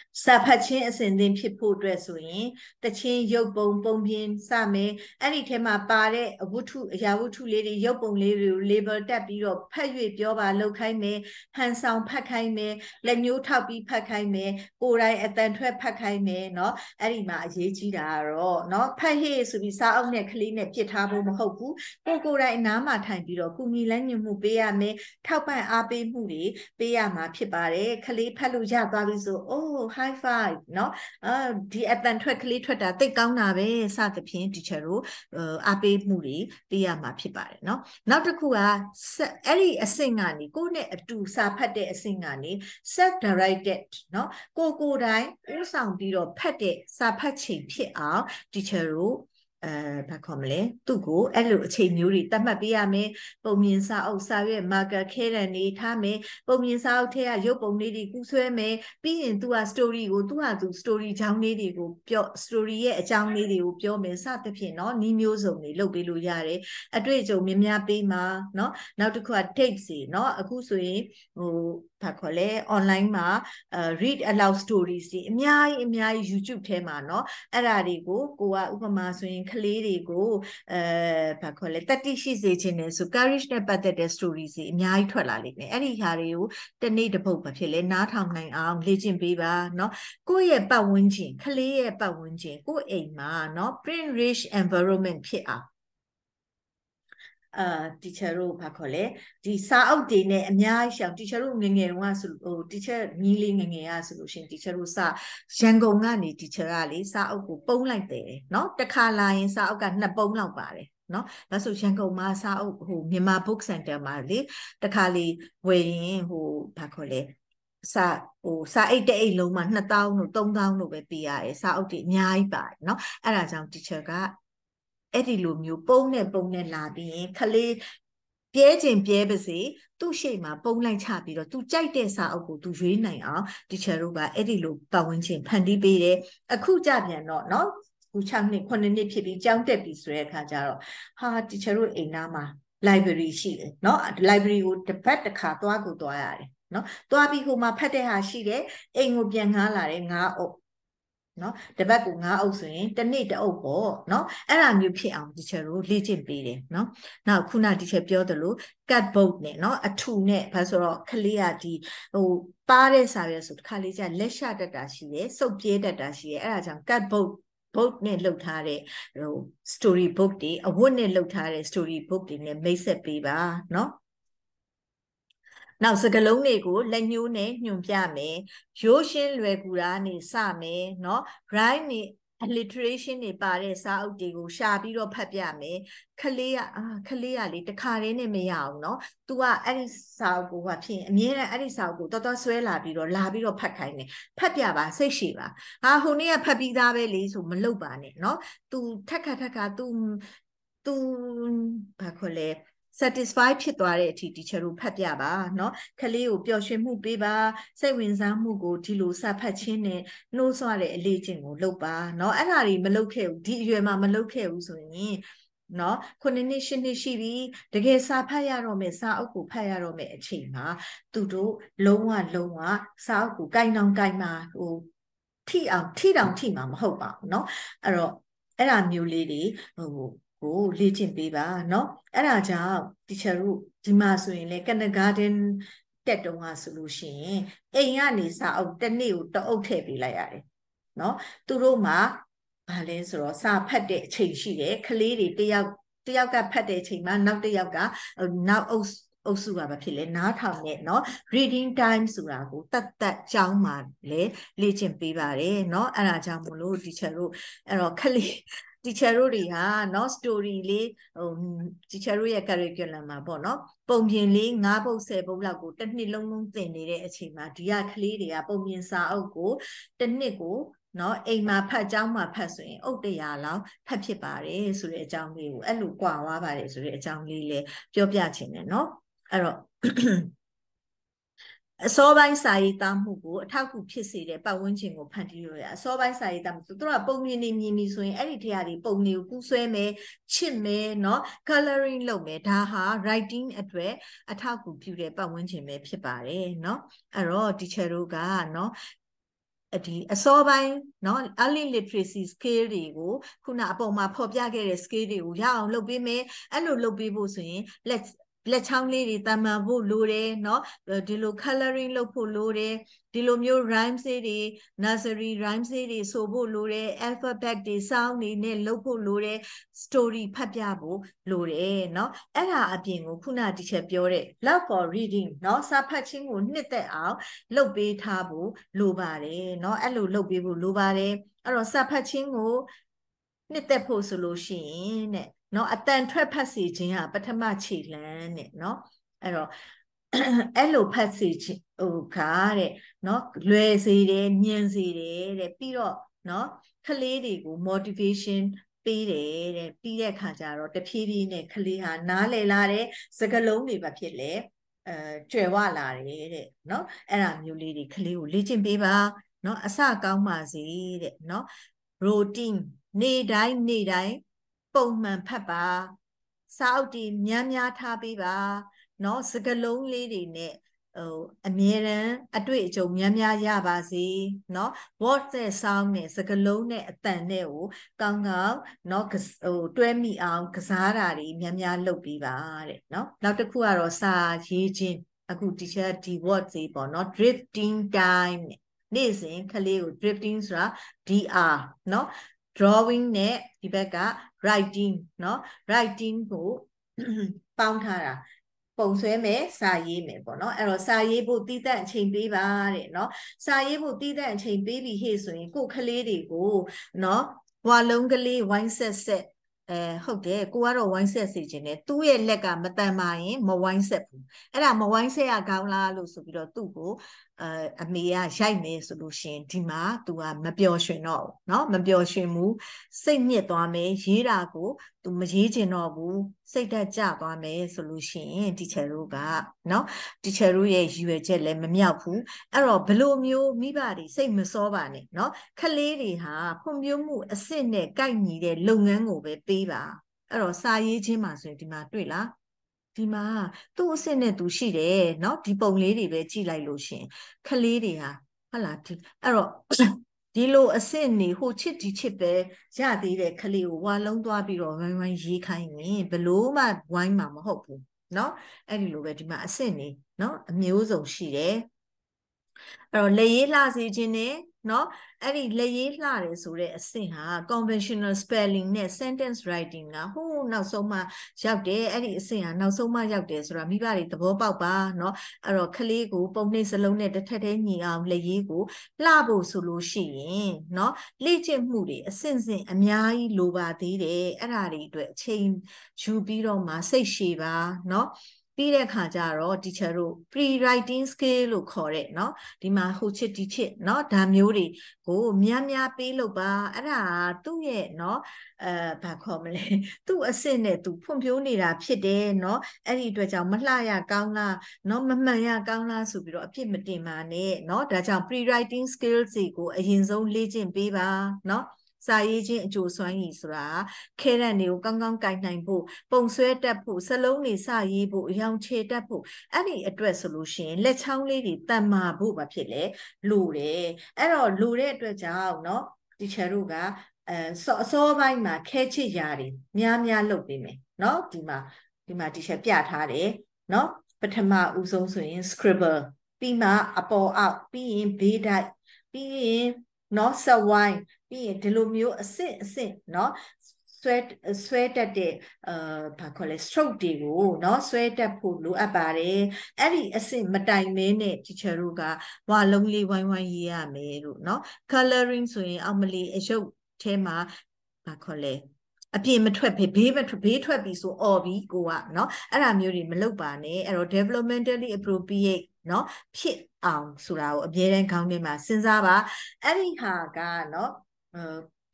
စာဖတ်ခြင်းအစဉ်သင်ဖြစ်ဖို့အတွက်ဆိုရင် တခြင်းရုပ်ပုံပုံပြင်စမယ်အဲ့ဒီထဲမှာပါတဲ့အဝတ္ထုအရာဝတ္ထုလေးတွေရုပ်ပုံလေးတွေကို label တက်ပြီးတော့ဖတ်၍ပြောပါလောက်ခိုင်းမယ်ဟန်ဆောင်ဖတ်ခိုင်းမယ်လက်ညှိုးထောက်ပြီးဖတ်ခိုင်းမယ်ကိုယ်တိုင်အတန်ထွက်ဖတ်ခိုင်းမယ်เนาะအဲ့ဒီမှာအရေးကြီးတာကတော့เนาะဖတ်ဟေ့ဆိုပြီးစာအုပ်နဲ့ကလေးနဲ့ပြစ်ထားဖို့မဟုတ်ဘူးကိုကိုယ်တိုင်အနားမှာထိုင်ပြီးတော့ကုမီလန်းညွှန်မှုပေးရမယ်ထောက်ပံ့အားပေးမှုတွေပေးရမှာဖြစ်ပါတယ်ကလေးဖတ်လို့ရသွားပြီဆိုအိုး high five เนาะအဲဒီအတန်ထွက်ကလေးထွက်တာသိကောင်းတာပဲစသဖြင့် teacher တို့အားပေးမှုတွေပေးရမှာဖြစ်ပါတယ်เนาะနောက်တစ်ခုကအဲ့ဒီအဆင့်ကနေကိုယ့်နဲ့အတူစာဖတ်တဲ့အဆင့်ကနေ self directed เนาะကိုကိုယ်တိုင်ဥဆောင်ပြီးတော့ဖတ်တဲ့စာဖတ်ချိန်ဖြစ်အောင် teacher တို့အဲဘာခေါ်မလဲသူ့ကိုအဲ့လိုအခြေမျိုးတွေတတ်မှတ်ပေးရမယ်ပုံမြင်စာအုပ်စာရွက် marker ခဲတံနေထားမယ်ပုံမြင်စာအုပ်ထဲကရုပ်ပုံလေးတွေကူးဆွဲမယ်ပြီးရင် तू ဟာ story ကို तू ဟာ तू story ချောင်းလေးတွေကိုပြော story ရဲ့အကြောင်းလေးတွေကိုပြောမယ်စသဖြင့်เนาะနှီးမျိုးစုံတွေလုပ်ပေးလို့ရတယ်အတွေ့အကြုံများများပေးမှာเนาะနောက်တစ်ခုက tape စီเนาะအခုဆိုရင်ဟိုဘာခေါ်လဲ online မှာ read aloud stories တွေအများကြီးအများကြီး YouTube ထဲမှာเนาะအဲ့ဒါတွေကိုကိုကဥပမာဆိုရင်ကလေးတွေကိုအဲဘာခေါ်လဲတတိရှိစေခြင်းနဲ့ဆို courage နဲ့ပတ်သက်တဲ့ stories တွေအများကြီးထွက်လာလိမ့်မယ်အဲ့ဒီဟာတွေကိုတနေ့တစ်ပုတ်ပဲဖြစ်လဲနားထောင်နိုင်အောင်လေ့ကျင့်ပေးပါเนาะကိုယ့်ရဲ့ပတ်ဝန်းကျင်ကလေးရဲ့ပတ်ဝန်းကျင် ကိုယ့်အိမ်မှာเนาะ print rich environment ဖြစ်အောင်အာ teacher တို့ဘာခေါ်လဲဒီစာအုပ်တွေနဲ့အများကြီးရှောင် teacher တို့ငငယ်တုန်းကဆိုဟို teacher ညီလေးငငယ်ရဆိုလို့ရှင် teacher တို့စာရန်ကုန်ကနေ teacher ကလေစာအုပ်ကိုပုံးလိုက်တယ်เนาะတစ်ခါလာရင်စာအုပ်ကနှစ်ပုံးလောက်ပါတယ်နော်ဒါဆိုရန်ကုန်မှာစာအုပ်ဟိုမြန်မာ book center မှာလေတခါလေးဝယ်ရင်ဟိုဘာခေါ်လဲစာဟိုစာအိတ်တအိတ်လုံးမှာ2000တို့3000တို့ပဲပေးရတယ်စာအုပ်တွေအများကြီးပါတယ်เนาะအဲ့ဒါကြောင့် teacher ကအဲ့ဒီလိုမျိုးပုံနဲ့ပုံနဲ့လာပြီးရင်ခလေးပြဲခြင်းပြဲပါစေသူ့ရှိမှာပုံလိုက်ချပြီးတော့သူကြိုက်တဲ့စာအုပ်ကိုသူရွေးနိုင်အောင်တီချာတို့ကအဲ့ဒီလိုပတ်ဝန်းကျင်ဖန်တီးပေးတယ်အခုကြပြန်တော့เนาะခု6နှစ်9နှစ်ဖြစ်ပြီးကြောင်းတက်ပြီဆိုတဲ့အခါကျတော့ဟာတီချာတို့အိမ်သားမှာ library ရှိတယ်เนาะ library ကိုတစ်ပတ်တစ်ခါသွားကိုသွားရတယ်เนาะသွားပြီးဟိုမှာဖတ်တဲ့ဟာရှိတယ်အိမ်ကိုပြန်ငားလာတယ်ငားအုပ်နော်တပတ်ကို9အုပ်ဆိုရင်တစ်နေ့တစ်အုပ်ပေါ့နော်အဲ့ဒါမျိုးဖြစ်အောင်ဒီချက်တို့လေ့ကျင့်ပေးတယ်နော်နောက်ခုနဒီချက်ပြောသလို cut boat နဲ့နော်အထူနဲ့ဘာဆိုတော့ကလေးကဒီဟိုပါတဲ့စာရဲဆိုတစ်ခါလေးကျလက်ရှတတ်တာရှိတယ်စုပ်ပြဲတတ်တာရှိတယ်အဲ့ဒါကြောင့် cut boat book နဲ့လှုပ်ထားတဲ့ဟို story book တွေအဝတ်နဲ့လှုပ်ထားတဲ့ story book တွေနဲ့မိတ်ဆက်ပေးပါเนาะနောက်စကလုံးတွေကိုလက်ညှိုးနဲ့ညွှန်ပြမယ်ရိုးရှင်းလွယ်ကူတာနေစမယ်เนาะ rhyme နေ alliteration တွေပါတဲ့စာအုပ်တွေကိုရှာပြီးတော့ဖတ်ပြမယ်ခလေးကအာခလေးကလေတခါတည်းနဲ့မရအောင်เนาะ तू ကအဲ့ဒီစာအုပ်ကိုဟာဖြင့်အမြဲတမ်းအဲ့ဒီစာအုပ်ကိုတော်တော်ဆွဲလာပြီးတော့လာပြီးတော့ဖတ်ခိုင်းတယ်ဖတ်ပြပါစိတ်ရှိပါဟာဟိုနေ့ကဖတ်ပြီးသားပဲလေဆိုမလုပ်ပါနဲ့เนาะ तू ထက်ခါထက်ခါ तू तू ဘာခေါ်လဲ satisfy ဖြစ်သွားတဲ့အထိ teacher တို့ဖတ်ပြပါเนาะကလေးကိုပျော်ရွှင်မှုပေးပါစိတ်ဝင်စားမှုကိုဒီလိုစဖတ်ခြင်းနဲ့နှိုးဆွတဲ့အလေးအကျင့်ကိုလုပ်ပါเนาะအဲ့ဒါတွေမလုပ်ခဲ့ဘူးဒီအရွယ်မှာမလုပ်ခဲ့ဘူးဆိုရင်နော်ခုနှစ်နှစ်ရှစ်နှစ်ရှိပြီတကယ်စာဖတ်ရတော့မယ်စာအုပ်ကိုဖတ်ရတော့မယ်အချိန်မှာသူတို့လုံးဝလုံးဝစာအုပ်ကိုကင်တောင်ကင်မှာဟိုထိအောင်ထိတောင်ထိမှာမဟုတ်ပါဘူးเนาะအဲ့တော့အဲ့ဒါမျိုးလေးတွေဟိုကိုလေ့ကျင့်ပေးပါเนาะအဲ့ဒါကြောင့် teacher တို့ဒီမှာဆိုရင်လေကနဂါဒင်တက်တုံးဟာဆိုလို့ရှိရင်အိမ်ကနေစာအုပ်တစ်နေ့ကိုတအုပ်ထည့်ပေးလိုက်ရတယ်เนาะသူတို့မှာဘာလဲဆိုတော့စာ ဖတ်တဲ့အချိန်ရှိတယ်ကလေးတွေတယောက်တယောက်က ဖတ်တဲ့အချိန်မှာနောက်တယောက်ကနောက်အုပ်အုပ်စုကဘာဖြစ်လဲနားထောင်နဲ့เนาะ reading time ဆိုတာကိုတတ်တတ်ကြောင်းမှာလေလေ့ကျင့်ပေးပါတယ်เนาะအဲ့ဒါကြောင့်မလို့ teacher တို့အဲ့တော့ခလေး teacher တို့တွေဟာ not story လေးဟို teacher တို့ရဲ့ curriculum မှာပေါ့နော်ပုံပြင်လေး9ပုတ်10ပုတ်လောက်ကိုတစ်နှစ်လုံးလုံးသင်နေတဲ့အချိန်မှာဒီကကလေးတွေကပုံပြင်စာအုပ်ကိုတစ်နှစ်ကိုနော်အိမ်မှာဖတ်ကျောင်းမှာဖတ်ဆိုရင် အုတ်တရားလောက်ဖတ်ဖြစ်ပါတယ်ဆိုတဲ့အကြောင်းလေးကိုအဲ့လိုကြွားွားပါတယ်ဆိုတဲ့အကြောင်းလေးလည်းပြောပြချင်တယ်နော်အဲ့တော့အစောပိုင်းစာရေးသားမှုကိုအထောက်အကူဖြစ်စေတဲ့ပတ်ဝန်းကျင်ကိုဖန်တီးလို့ရအစောပိုင်းစာရေးသားမှုသူတို့ကပုံမြင်နေမြင်ပြီဆိုရင်အဲ့ဒီတရားတွေပုံတွေကိုကူးဆွဲမယ်ချစ်မယ်เนาะ coloring လုပ်မယ်ဒါဟာ writing အတွက်အထောက်အကူပြုတဲ့ပတ်ဝန်းကျင်ပဲဖြစ်ပါတယ်เนาะအဲ့တော့ teacher တို့ကเนาะဒီအစောပိုင်းเนาะ early literacy skill တွေကိုခုနအပေါ်မှာဖော်ပြခဲ့တဲ့ skill တွေကိုရအောင် လုပ်ပေးမယ်အဲ့လိုလုပ်ပေးဖို့ဆိုရင် let's လက်ချောင်းလေးတွေတမန်ဖို့လိုတယ်เนาะဒီလို coloring လုပ်ဖို့လိုတယ်ဒီလိုမျိုး rhymes တွေ nursery rhymes တွေဆိုဖို့လိုတယ် alphabet တွေစောင်းနေနဲ့လုပ်ဖို့လိုတယ် story ဖတ်ပြဖို့လိုတယ်เนาะအဲ့ဒါအပြင်ကိုခုနတစ်ချက်ပြောတဲ့ love for reading เนาะစာဖတ်ခြင်းကိုနှစ်သက်အောင်လုပ်ပေးထားဖို့လိုပါတယ်เนาะအဲ့လိုလုပ်ပေးဖို့လိုပါတယ်အဲ့တော့စာဖတ်ခြင်းကိုနှစ်သက်ဖို့ဆိုလို့ရှိရင်တဲ့နော်အတန်ထွက်ဖတ်စီခြင်းကပထမခြေလှမ်းတဲ့နော်အဲ့တော့အဲ့လိုဖတ်စီခြင်းဟိုကတဲ့နော်လွယ်စေတယ်ညင်စေတယ်တဲ့ပြီးတော့နော်ကလေးတွေကို motivation ပေးတယ်တဲ့ပြီးတဲ့ခါကျတော့တဖြည်းဖြည်းနဲ့ကလေးဟာနားလည်လာတယ်စကလုံးတွေပဲဖြစ်လေအဲကျွယ်ဝလာတယ်တဲ့နော်အဲ့ဒါမျိုးလေးတွေကလေးကိုလေ့ကျင့်ပေးပါနော်အစကောင်းပါစေတဲ့နော် routine နေ့တိုင်းနေ့တိုင်းပုံမှန်ဖတ်ပါစာအုပ်တွေများများထားပေးပါเนาะစကလုံးလေးတွေနဲ့ဟိုအမြဲတမ်းအတွေ့အကြုံများများရပါစေเนาะ what တဲ့ sound နဲ့စကလုံးနဲ့အတန်နဲ့ကိုကောင်းကောင်းเนาะဟိုတွဲမိအောင်ကစားတာတွေများများလုပ်ပြီးပါတဲ့เนาะနောက်တစ်ခုကတော့စာရေးခြင်းအခု teacher ဒီ word စေပေါ့เนาะ drifting time နဲ့နေ့စဉ်ကလေးကို drifting ဆိုတာ dr เนาะ drawing နဲ့ဒီဘက်က writing เนาะ writing ကိုပေါင်းထားတာပုံဆွဲမယ်စာရေးမယ်ပေါ့เนาะအဲ့တော့စာရေးဖို့တည်တံ့အချိန်ပေးပါတဲ့เนาะစာရေးဖို့တည်တံ့အချိန်ပေးပြီဟေ့ဆိုရင်ကိုကလေးတွေကိုเนาะဘွာလုံးကလေးဝိုင်းဆက်ဆက်အဲဟုတ်တယ်ကိုကတော့ဝိုင်းဆက်စီခြင်းနဲ့သူ့ရဲ့လက်ကမတန်ပါရင်မဝိုင်းဆက်ဘူးအဲ့ဒါမဝိုင်းဆက်ကကောင်းလားလို့ဆိုပြီးတော့သူ့ကိုအအမေကရိုက်မယ်ဆိုလို့ရှင်ဒီမှာ तू ကမပျော်ရွှင်တော့ဘူးเนาะမပျော်ရွှင်ဘူးစိတ်ညစ်သွားမယ်ရေးတာကို तू မရေးချင်တော့ဘူးစိတ်ဓာတ်ကျသွားမယ်ဆိုလို့ရှင်တီချယ်တို့ကเนาะတီချယ်တို့ရဲ့ရည်ရွယ်ချက်လည်းမမြောက်ဘူးအဲ့တော့ဘလို့မျိုးမိဘတွေစိတ်မစောပါနဲ့เนาะခလေးတွေဟာဖွံ့ဖြိုးမှုအစ်စ်နဲ့ကိုက်ညီတဲ့လုပ်ငန်းကိုပဲပေးပါအဲ့တော့စာရေးချင်းမှာဆိုရင်ဒီမှာတွေ့လားဒီမှာသူ့အစ်စ်နဲ့သူရှိတယ်เนาะဒီပုံလေးတွေပဲကြည့်လိုက်လို့ရှင်ခလေးတွေဟာဟုတ်လားဒီအဲ့တော့ဒီလိုအစ်စ်နေဟိုချစ်ဒီချစ်ပဲရသေးတယ်ခလေးကိုဝါလုံးသွားပြီးတော့ဝိုင်းဝိုင်းရေးခိုင်းရင်ဘလို့မှဝိုင်းမှာမဟုတ်ဘူးเนาะအဲ့ဒီလိုပဲဒီမှာအစ်စ်နေเนาะအမျိုးစုံရှိတယ်အဲ့တော့လက်ရေးလှစေခြင်းနဲ့နော်အဲ့ဒီလက်ရေးလှတယ်ဆိုတဲ့အဆင့်ဟာ conventional spelling နဲ့ sentence writing ကဟိုးနောက်ဆုံးမှရောက်တယ်အဲ့ဒီအဆင့်ဟာနောက်ဆုံးမှရောက်တယ်ဆိုတာမိဘတွေသဘောပေါက်ပါနော်အဲ့တော့ကလေးကိုပုံနှိပ်စလုံးနဲ့တစ်ထက်တည်းညီအောင်လက်ရေးကိုလှဖို့ဆိုလို့ရှိရင်နော်လေ့ကျင့်မှုတွေအဆင့်ဆင့်အများကြီးလိုပါသေးတယ်အဲ့ဒါတွေအတွက်အချိန်ယူပြီးတော့မှစိတ်ရှည်ပါနော်ပြီးတဲ့ခါကျတော့ teacher တို့ pre writing skill လို့ခေါ်တဲ့เนาะဒီမှာဟိုချစ်ဒီချစ်เนาะဒါမျိုးတွေကိုများများပေးလို့ပါအဲ့ဒါသူ့ရဲ့เนาะအဲဘာခေါ်မလဲသူ့အစ်စ်နဲ့သူဖွံ့ဖြိုးနေတာဖြစ်တယ်เนาะအဲ့ဒီအတွက်ကြောင့်မလှရကောင်းလားเนาะမမှန်ရကောင်းလားဆိုပြီးတော့အဖြစ်မတင်ပါနဲ့เนาะဒါကြောင့် pre writing skills တွေကိုအရင်ဆုံးလေ့ကျင့်ပေးပါเนาะစာရေးချင်းအကျိုးစွမ်းရည်ဆိုတာခဲရန်တွေကိုကောင်းကောင်းကင်နိုင်ဖို့ပုံဆွဲတတ်ဖို့စလုံးတွေစရေးဖို့အယောင်ချေတတ်ဖို့အဲ့ဒီအတွက်ဆိုလို့ရှိရင်လက်ချောင်းလေးတွေတန်မာဖို့ပါဖြစ်လေလိုတယ်အဲ့တော့လိုတဲ့အတွက်ကြောင့်เนาะတီချာတို့ကအဲအစောပိုင်းမှာ ခဲချစ်ရာတွေများများလုပ်ပေးမယ်เนาะဒီမှာဒီမှာတီချာပြထားတယ်เนาะပထမဦးဆုံးဆိုရင် scribble ပြီးမှ အပေါ်အောက်ပြီးရင်ဘေးတိုက်ပြီးရင် not so wine ပြီးရင်ဒီလိုမျိုးအဆင့်အဆင့်เนาะဆွဲဆွဲတက်တဲ့အာဘာခေါ်လဲ stroke တွေကိုเนาะဆွဲတက်ဖို့လိုအပ်ပါတယ်အဲ့ဒီအဆင့်မတိုင်မင်းနဲ့ teacher တို့ကဝါလုံးလေးဝိုင်းဝိုင်းရေးရမယ်လို့เนาะ coloring ဆိုရင်အောက်မလီအရုပ်ထဲမှာဘာခေါ်လဲအပြင်မထွက်ဖေးဘေးမထွက်ဘေးထွက်ပြီဆိုအော်ပြီကိုကเนาะအဲ့ဒါမျိုးတွေမလုပ်ပါနဲ့အဲ့တော့ developmentally appropriate เนาะဖြစ်အောင်ဆိုတာကိုအမြဲတမ်းခေါင်းထဲမှာစဉ်းစားပါအဲ့ဒီဟာကเนาะ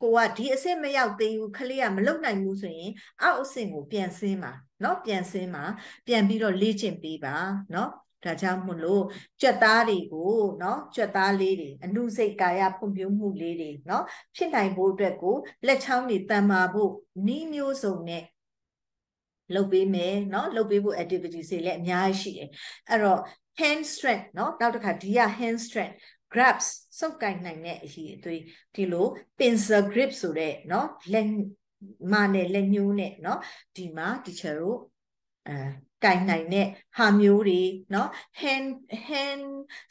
ကိုကဒီအဆင့်မရောက်သေးဘူးခလေးကမလုပ်နိုင်ဘူးဆိုရင်အောက်အဆင့်ကိုပြန်ဆင်းပါเนาะပြန်ဆင်းပါပြန်ပြီးတော့လေ့ကျင့်ပေးပါเนาะဒါကြောင့်မို့လို့ကြွက်သားတွေကိုเนาะကြွက်သားလေးတွေအနုစိတ်ကာယဖွံ့ဖြိုးမှုလေးတွေเนาะဖြစ်နိုင်ဖို့အတွက်ကိုလက်ချောင်းတွေတန်မာဖို့နီးမျိုးစုံနဲ့လုပ်ပေးမယ်เนาะလုပ်ပေးဖို့ activity တွေလည်းအများကြီးရှိတယ်အဲ့တော့ hand strength เนาะနောက်တစ်ခါဒီက hand strength grabs စုပ်ကိုင်နိုင်တဲ့အရည်အသွေးဒီလို pincer grip ဆိုတဲ့เนาะလက်မနဲ့လက်ညှိုးနဲ့เนาะဒီမှာ teacher တို့အဲကိုင်နိုင်တဲ့ဟာမျိုးတွေเนาะ hand hand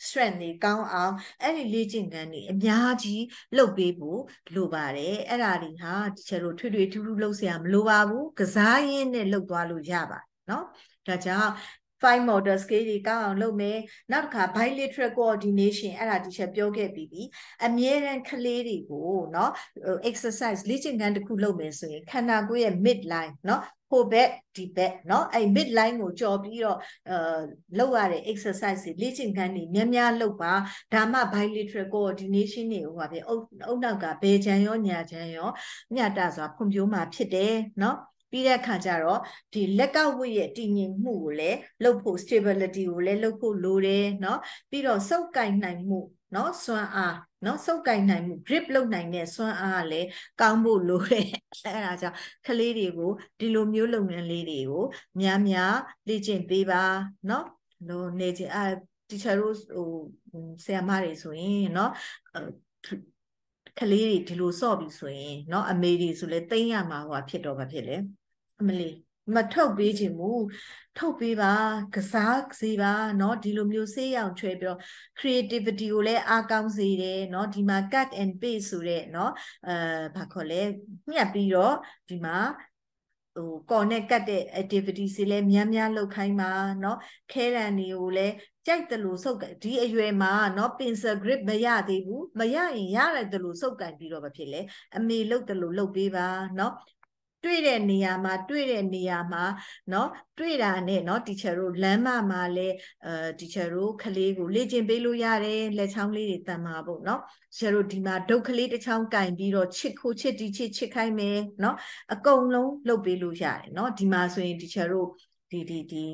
strength တွေကောင်းအောင်အဲ့ဒီလေ့ကျင့်ခန်းတွေအများကြီးလုပ်ပေးဖို့လိုပါတယ်အဲ့ဒါတွေဟာတချို့လိုထွေထွေထူးထူးလုပ်เสียမလိုပါဘူးကစားရင်းနဲ့လုပ်သွားလို့ရပါเนาะဒါကြောင့် five model scale တွေကောင်းအောင်လုပ်မယ်နောက်တစ်ခါ bilateral coordination အဲ့ဒါဒီချက်ပြောခဲ့ပြီးပြီအမြဲတမ်းကလေးတွေကိုเนาะ exercise လေ့ကျင့်ခန်းတစ်ခုလုပ်မယ်ဆိုရင်ခန္ဓာကိုယ်ရဲ့ mid line เนาะဟိုဘက်ဒီဘက်เนาะအဲ့ mid line ကိုကြော်ပြီးတော့အဲလောက်ရတဲ့ exercise တွေလေ့ကျင့်ခန်းတွေများများလုပ်ပါဒါမှ bilateral coordination တွေဟိုပါပဲအုပ်အုပ်နောက်ကဘယ်ခြံရောညာခြံရောမျှတစွာဖွံ့ဖြိုးမှာဖြစ်တယ်เนาะပြီးတဲ့အခါကျတော့ဒီလက်ကဝိရဲ့တည်ငြိမ်မှုကိုလည်းလှုပ်ဖို့ stability ကိုလည်းလှုပ်ဖို့လိုတယ်เนาะပြီးတော့စုပ်ကိုင်နိုင်မှုเนาะစွမ်းအားเนาะစုပ်ကိုင်နိုင်မှု grip လုပ်နိုင်တဲ့စွမ်းအားကလည်းကောင်းဖို့လိုတယ်အဲဒါကြောင့်ကလေးတွေကိုဒီလိုမျိုးလုပ်ငန်းလေးတွေကိုများများလေ့ကျင့်ပေးပါเนาะလိုနေချင်အဲ teacher တို့ဟိုဆရာမတွေဆိုရင်เนาะကလေးတွေဒီလိုဆော့ပြီဆိုရင်เนาะအမေတွေဆိုလဲတိမ့်ရမှာဟိုဖြစ်တော့ဘာဖြစ်လဲအမလီမထုတ်ပေးခြင်းမူထုတ်ပေးပါကစားစေပါเนาะဒီလိုမျိုးဆေးရောင်ချွဲပြီးတော့ creativity ကိုလည်းအားကောင်းစေတယ်เนาะဒီမှာ cut and paste ဆိုတဲ့เนาะအဲဘာခေါ်လဲမြတ်ပြီးတော့ဒီမှာဟို connect ကတ်တဲ့ activity တွေလည်းများများလုပ်ခိုင်းပါเนาะခဲရန်တွေကိုလည်းကြိုက်တယ်လို့စုပ်ဒီအရွယ်မှာเนาะ pencil grip မရသေးဘူးမရရင်ရတယ်လို့စုပ်ကန်ပြီးတော့မဖြစ်လဲအမေလုတ်တယ်လို့လုတ်ပေးပါเนาะတွေ့တဲ့နေရာမှာတွေ့တဲ့နေရာမှာเนาะတွေ့တာနဲ့เนาะ teacher တို့လမ်းမမှာလဲအဲ teacher တို့ကလေးကိုလေ့ကျင့်ပေးလို့ရတယ်လက်ချောင်းလေးတွေတန်မှာပေါ့เนาะ teacher တို့ဒီမှာဒုတ်ကလေးတစ်ချောင်းကင်ပြီးတော့ချစ်ခိုချစ်တီချစ်ချစ်ခိုင်းမယ်เนาะအကုန်လုံးလုပ်ပေးလို့ရတယ်เนาะဒီမှာဆိုရင် teacher တို့ဒီဒီဒီ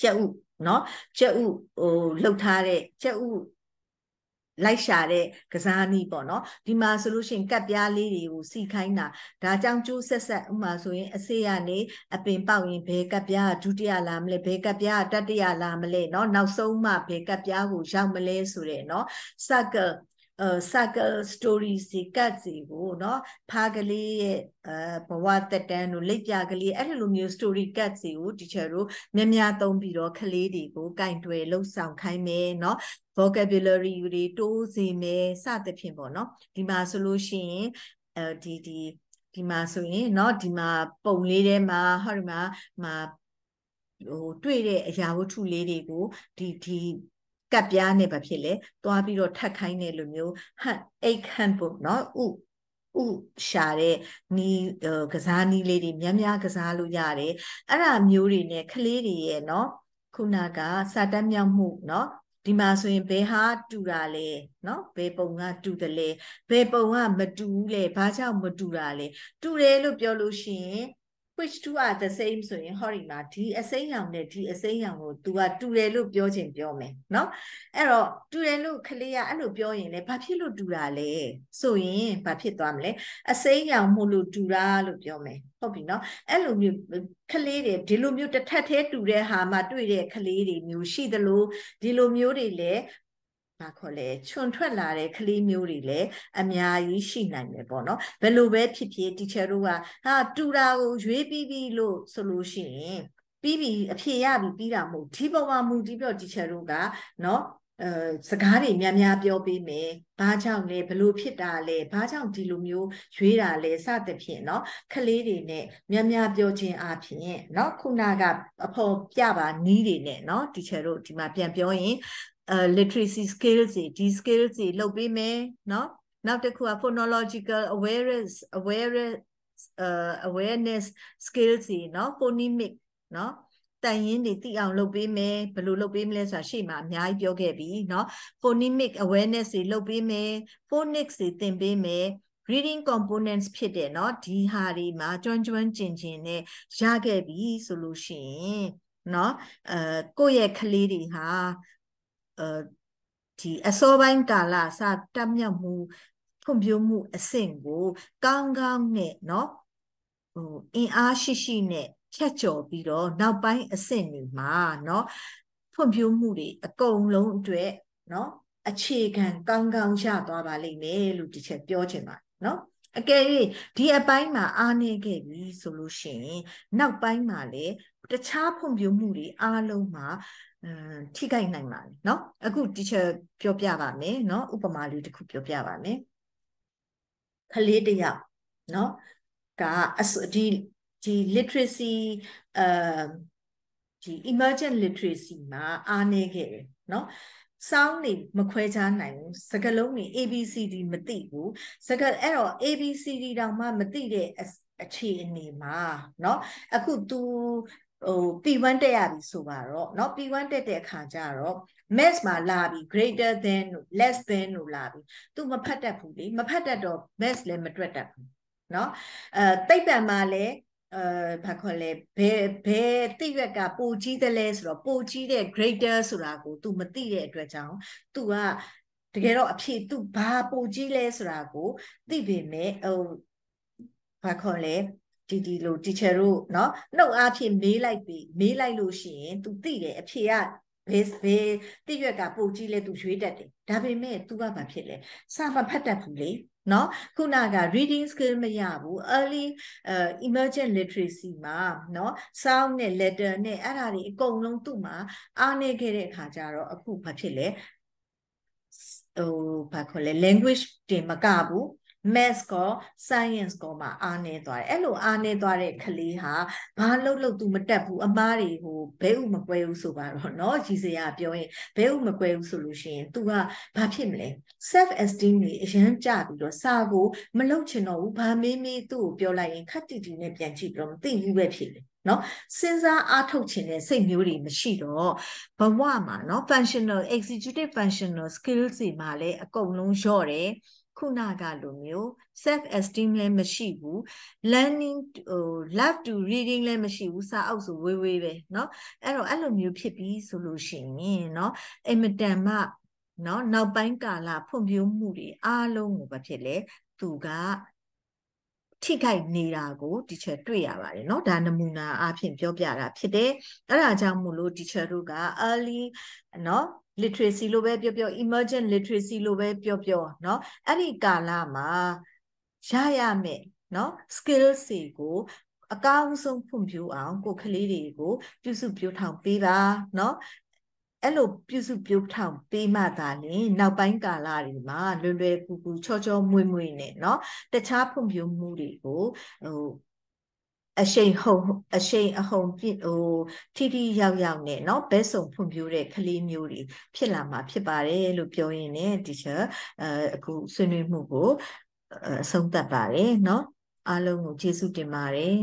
ချက်ဥเนาะချက်ဥဟိုလှုပ်ထားတဲ့ချက်ဥလိုက်ရှာတဲ့ကစားနည်းပေါ့နော်ဒီမှာဆိုလို့ရှိရင်ကတ်ပြားလေးတွေကိုစီခိုင်းတာဒါကြောင့်ကျိုးဆက်ဆက်ဥမာဆိုရင်အစေးရနေအပင်ပေါက်ရင်ဘယ်ကတ်ပြားကဒုတိယလာမလဲဘယ်ကတ်ပြားကတတိယလာမလဲเนาะနောက်ဆုံးမှဘယ်ကတ်ပြားကိုရောက်မလဲဆိုတဲ့เนาะ circle circle stories စီကတ်စီကိုเนาะဖားကလေးရဲ့အဘဝတက်တန်းတို့လက်ပြကလေးအဲ့လိုမျိုး story ကတ်စီကို teacher တို့များများသုံးပြီးတော့ကလေးတွေကိုကင်တွယ်လှုပ်ဆောင်ခိုင်းမယ်เนาะ vocabulary တွေတိုးစေမယ်စသဖြင့်ပေါ့เนาะဒီမှာဆိုလို့ရှိရင်အဲဒီဒီဒီမှာဆိုရင်เนาะဒီမှာပုံလေးထဲမှာဟောဒီမှာမှာဟိုတွေ့တဲ့အရာဝတ္ထုလေးတွေကိုဒီဒီကပ်ပြားနဲ့ဘာဖြစ်လဲသွားပြီးတော့ထပ်ခိုင်းတဲ့လိုမျိုးဟန်အိတ်ခန့်ဖို့เนาะဥဥရှာတဲ့နီးကစားနီးလေးတွေများများကစားလို့ရတယ်အဲ့ဒါမျိုးတွေနဲ့ကလေးတွေရဲ့เนาะခုနကစတက်မြောက်မှုเนาะဒီမှာဆိုရင်ဘယ်ဟာတူတာလဲเนาะဘယ်ပုံကတူတယ်လဲဘယ်ပုံကမတူဘူးလဲဘာကြောင့်မတူတာလဲတူတယ်လို့ပြောလို့ရှိရင် which two are the same ဆိုရင်ဟောဒီမှာဒီအစိမ်းရောင်နဲ့ဒီအစိမ်းရောင်ကို तू ကတူတယ်လို့ပြောချင်ပြောမယ်เนาะအဲ့တော့တူတယ်လို့ကလေးကအဲ့လိုပြောရင်လည်းဘာဖြစ်လို့တူတာလဲဆိုရင်ဘာဖြစ်သွားမလဲအစိမ်းရောင်မို့လို့တူတာလို့ပြောမယ်ဟုတ်ပြီเนาะအဲ့လိုမျိုးကလေးတွေဒီလိုမျိုးတစ်ထပ်သေးတူတဲ့ဟာမှတွေ့တဲ့ကလေးတွေမျိုးရှိသလိုဒီလိုမျိုးတွေလည်းဘာခေါ်လဲခြုံထွက်လာတဲ့ကလေးမျိုးတွေလည်းအများကြီးရှိနိုင်တယ်ပေါ့နော်ဘယ်လိုပဲဖြစ်ဖြစ် teacher တို့ကဟာတူတာကိုရွေးပြီးပြီလို့ဆိုလို့ရှိရင်ပြီးပြီအဖြေရပြီပြီးတာမဟုတ်ဒီပုံမှာမူတည်ပြီး teacher တို့ကနော်အဲစကားတွေများများပြောပေးမယ်။ဘာကြောင့်လဲဘလို့ဖြစ်တာလဲဘာကြောင့်ဒီလိုမျိုးရွေးတာလဲစသဖြင့်เนาะကလေးတွေနဲ့များများပြောခြင်းအပြင်เนาะခုနကအဖို့ပြပါနီးတွေနဲ့เนาะတီချာတို့ဒီမှာပြန်ပြောရင် literacy skills တွေဒီ skills တွေလုပ်ပေးမယ်เนาะနောက်တစ်ခုက phonological awareness awareness uh awareness skills တွေเนาะ phonemic เนาะတန်ရင်းတွေသိအောင်လုပ်ပေးမယ်ဘယ်လိုလုပ်ပေးမလဲဆိုတာရှေ့မှာအများကြီးပြောခဲ့ပြီเนาะ phonemic awareness တွေလုပ်ပေးမယ် phonics တွေသင်ပေးမယ် reading components ဖြစ်တယ်เนาะဒီဟာတွေမှာကျွမ်းကျွမ်းကျင်ကျင်နဲ့ရခဲ့ပြီဆိုလို့ရှိရင်เนาะအဲကိုယ့်ရဲ့ကလေးတွေဟာဒီအစောပိုင်းကာလစတက်မြောက်မှုဖွံ့ဖြိုးမှုအဆင့်ကိုကောင်းကောင်းနဲ့เนาะဟိုအင်အားရှိရှိနဲ့ဖြတ်ကျော်ပြီးတော့နောက်ပိုင်းအဆင့်တွေမှာเนาะဖွံ့ဖြိုးမှုတွေအကုန်လုံးအတွက်เนาะအခြေခံကောင်းကောင်းရသွားပါလိမ့်မယ်လို့ဒီချက်ပြောချင်ပါတယ်เนาะအကယ်၍ဒီအပိုင်းမှာအားနည်းခဲ့ပြီဆိုလို့ရှိရင် နောက်ပိုင်းမှာလည်းတခြားဖွံ့ဖြိုးမှုတွေအားလုံးမှာထိခိုက်နိုင်ပါတယ်เนาะအခု teacher ပြောပြပါမယ်เนาะဥပမာလေးတစ်ခုပြောပြပါမယ်ခလေးတယောက်เนาะကအဒီဒီ literacy အဒီ emergent literacy မှာအားနည်းခဲ့တယ်เนาะစောင်းနေမခွဲခြားနိုင်ဘူးစကလုံးနေ ABCD မသိဘူးစကအဲ့တော့ ABCD တောင်မှမသိတဲ့အခြေအနေမှာเนาะအခု तू ဟို P1 တက်ရပြီဆိုပါတော့เนาะ P1 တက်တဲ့အခါကျတော့ math မှာလာပြီ greater than တို့ less than တို့လာပြီ तू မဖတ်တတ်ဘူးလေမဖတ်တတ်တော့ math လည်းမတွက်တတ်ဘူးเนาะအဲတိတ်ပံမှာလည်းအဲဘာခေါ်လဲဘယ်ဘယ်တိရွက်ကပိုကြီးတယ်လဲဆိုတော့ပိုကြီးတဲ့ greater ဆိုတာကို तू မသိတဲ့အတွက်ကြောင့် तू ကတကယ်တော့အဖြစ် तू ဘာပိုကြီးလဲဆိုတာကို သိပေမဲ့ဟိုဘာခေါ်လဲဒီဒီလို teacher တို့เนาะနှုတ်အားဖြင့်မေးလိုက်ပြီမေးလိုက်လို့ရှိရင် तू သိတယ်အဖြစ်ကဘယ်ဘယ်တိရွက်ကပိုကြီးလဲ तू ရွေးတတ်တယ်ဒါပေမဲ့ तू ကဘာဖြစ်လဲစာမဖတ်တတ်ဘူးလေเนาะခုနက reading skill မရဘူး early uh, emergent literacy မှာเนาะ sound နဲ့ letter နဲ့အဲ့ဒါတွေအကုန်လုံးသူ့မှာအားနေခဲ့တဲ့အခါကျတော့အခုဘာဖြစ်လဲဟိုဘာခေါ်လဲ language တင်မကဘူး math ကော science ကောမှာအားနေသွားတယ်အဲ့လိုအားနေသွားတဲ့ကလေးဟာဘာလို့လို့သူမတက်ဘူးအမားတွေကိုဘဲဥမကွဲဘူးဆိုပါတော့เนาะရီစရာပြောရင်ဘဲဥမကွဲဘူးဆိုလို့ရှိရင် तू ကဘာဖြစ်မလဲ self esteem တွေအရင်ကျပြီးတော့စာကိုမလုပ်ချင်တော့ဘူးဘာမေးမေးသူ့ကိုပြောလိုက်ရင်ခက်တီတီနဲ့ပြန်ကြည့်ပြီးတော့မသိဘူးပဲဖြစ်တယ်နော်စဉ်းစားအားထုတ်ခြင်းတဲ့စိတ်မျိုးတွေမရှိတော့ဘဝမှာနော် functional executive functional skills တွေမှာလည်းအကုန်လုံးလျော့တယ်ခုနကလိုမျိုး self esteem လည်းမရှိဘူး learning ဟို love to reading လည်းမရှိဘူးစာအုပ်ဆိုဝေးဝေးပဲเนาะအဲ့တော့အဲ့လိုမျိုးဖြစ်ပြီးဆိုလို့ရှိရင်เนาะအင်မတန်မှเนาะနောက်ပိုင်းကာလဖွံ့ဖြိုးမှုတွေအားလုံးကိုပဲဖြစ်လေသူကထိခိုက်နေတာကို teacher တွေ့ရပါတယ်เนาะဒါနမူနာအဖြစ်ပြောပြတာဖြစ်တယ်အဲ့ဒါကြောင့်မို့လို့ teacher တို့က early เนาะ literacy လို့ပဲပြောပြော emergent literacy လို့ပဲပြောပြောเนาะအဲ့ဒီကာလမှာရရမယ်เนาะ skills တွေကို အကောင်းဆုံးဖွံ့ဖြိုးအောင်ကိုကလေးတွေကို ပြုစုပြောထောင်ပေးပါเนาะအဲ့လိုပြုစုပြောထောင်ပေးမှသာလင်နောက်ပိုင်းကာလတွေမှာလွယ်လွယ်ကူကူချောချောမွေ့မွေ့နဲ့เนาะတခြားဖွံ့ဖြိုးမှုတွေကိုဟိုအရှိန်ဟုတ်အရှိန်အဟုန်ပြဟိုထိထိရောက်ရောက်နဲ့เนาะဘဲဆုံဖွံ့ဖြိုးတဲ့ကလေးမျိုးတွေဖြစ်လာမှာဖြစ်ပါတယ်လို့ပြောရင်းနဲ့ teacher အဲအခုဆွေးနွေးမှုကိုအဆုံးသတ်ပါတယ်เนาะအားလုံးကိုကျေးဇူးတင်ပါတယ်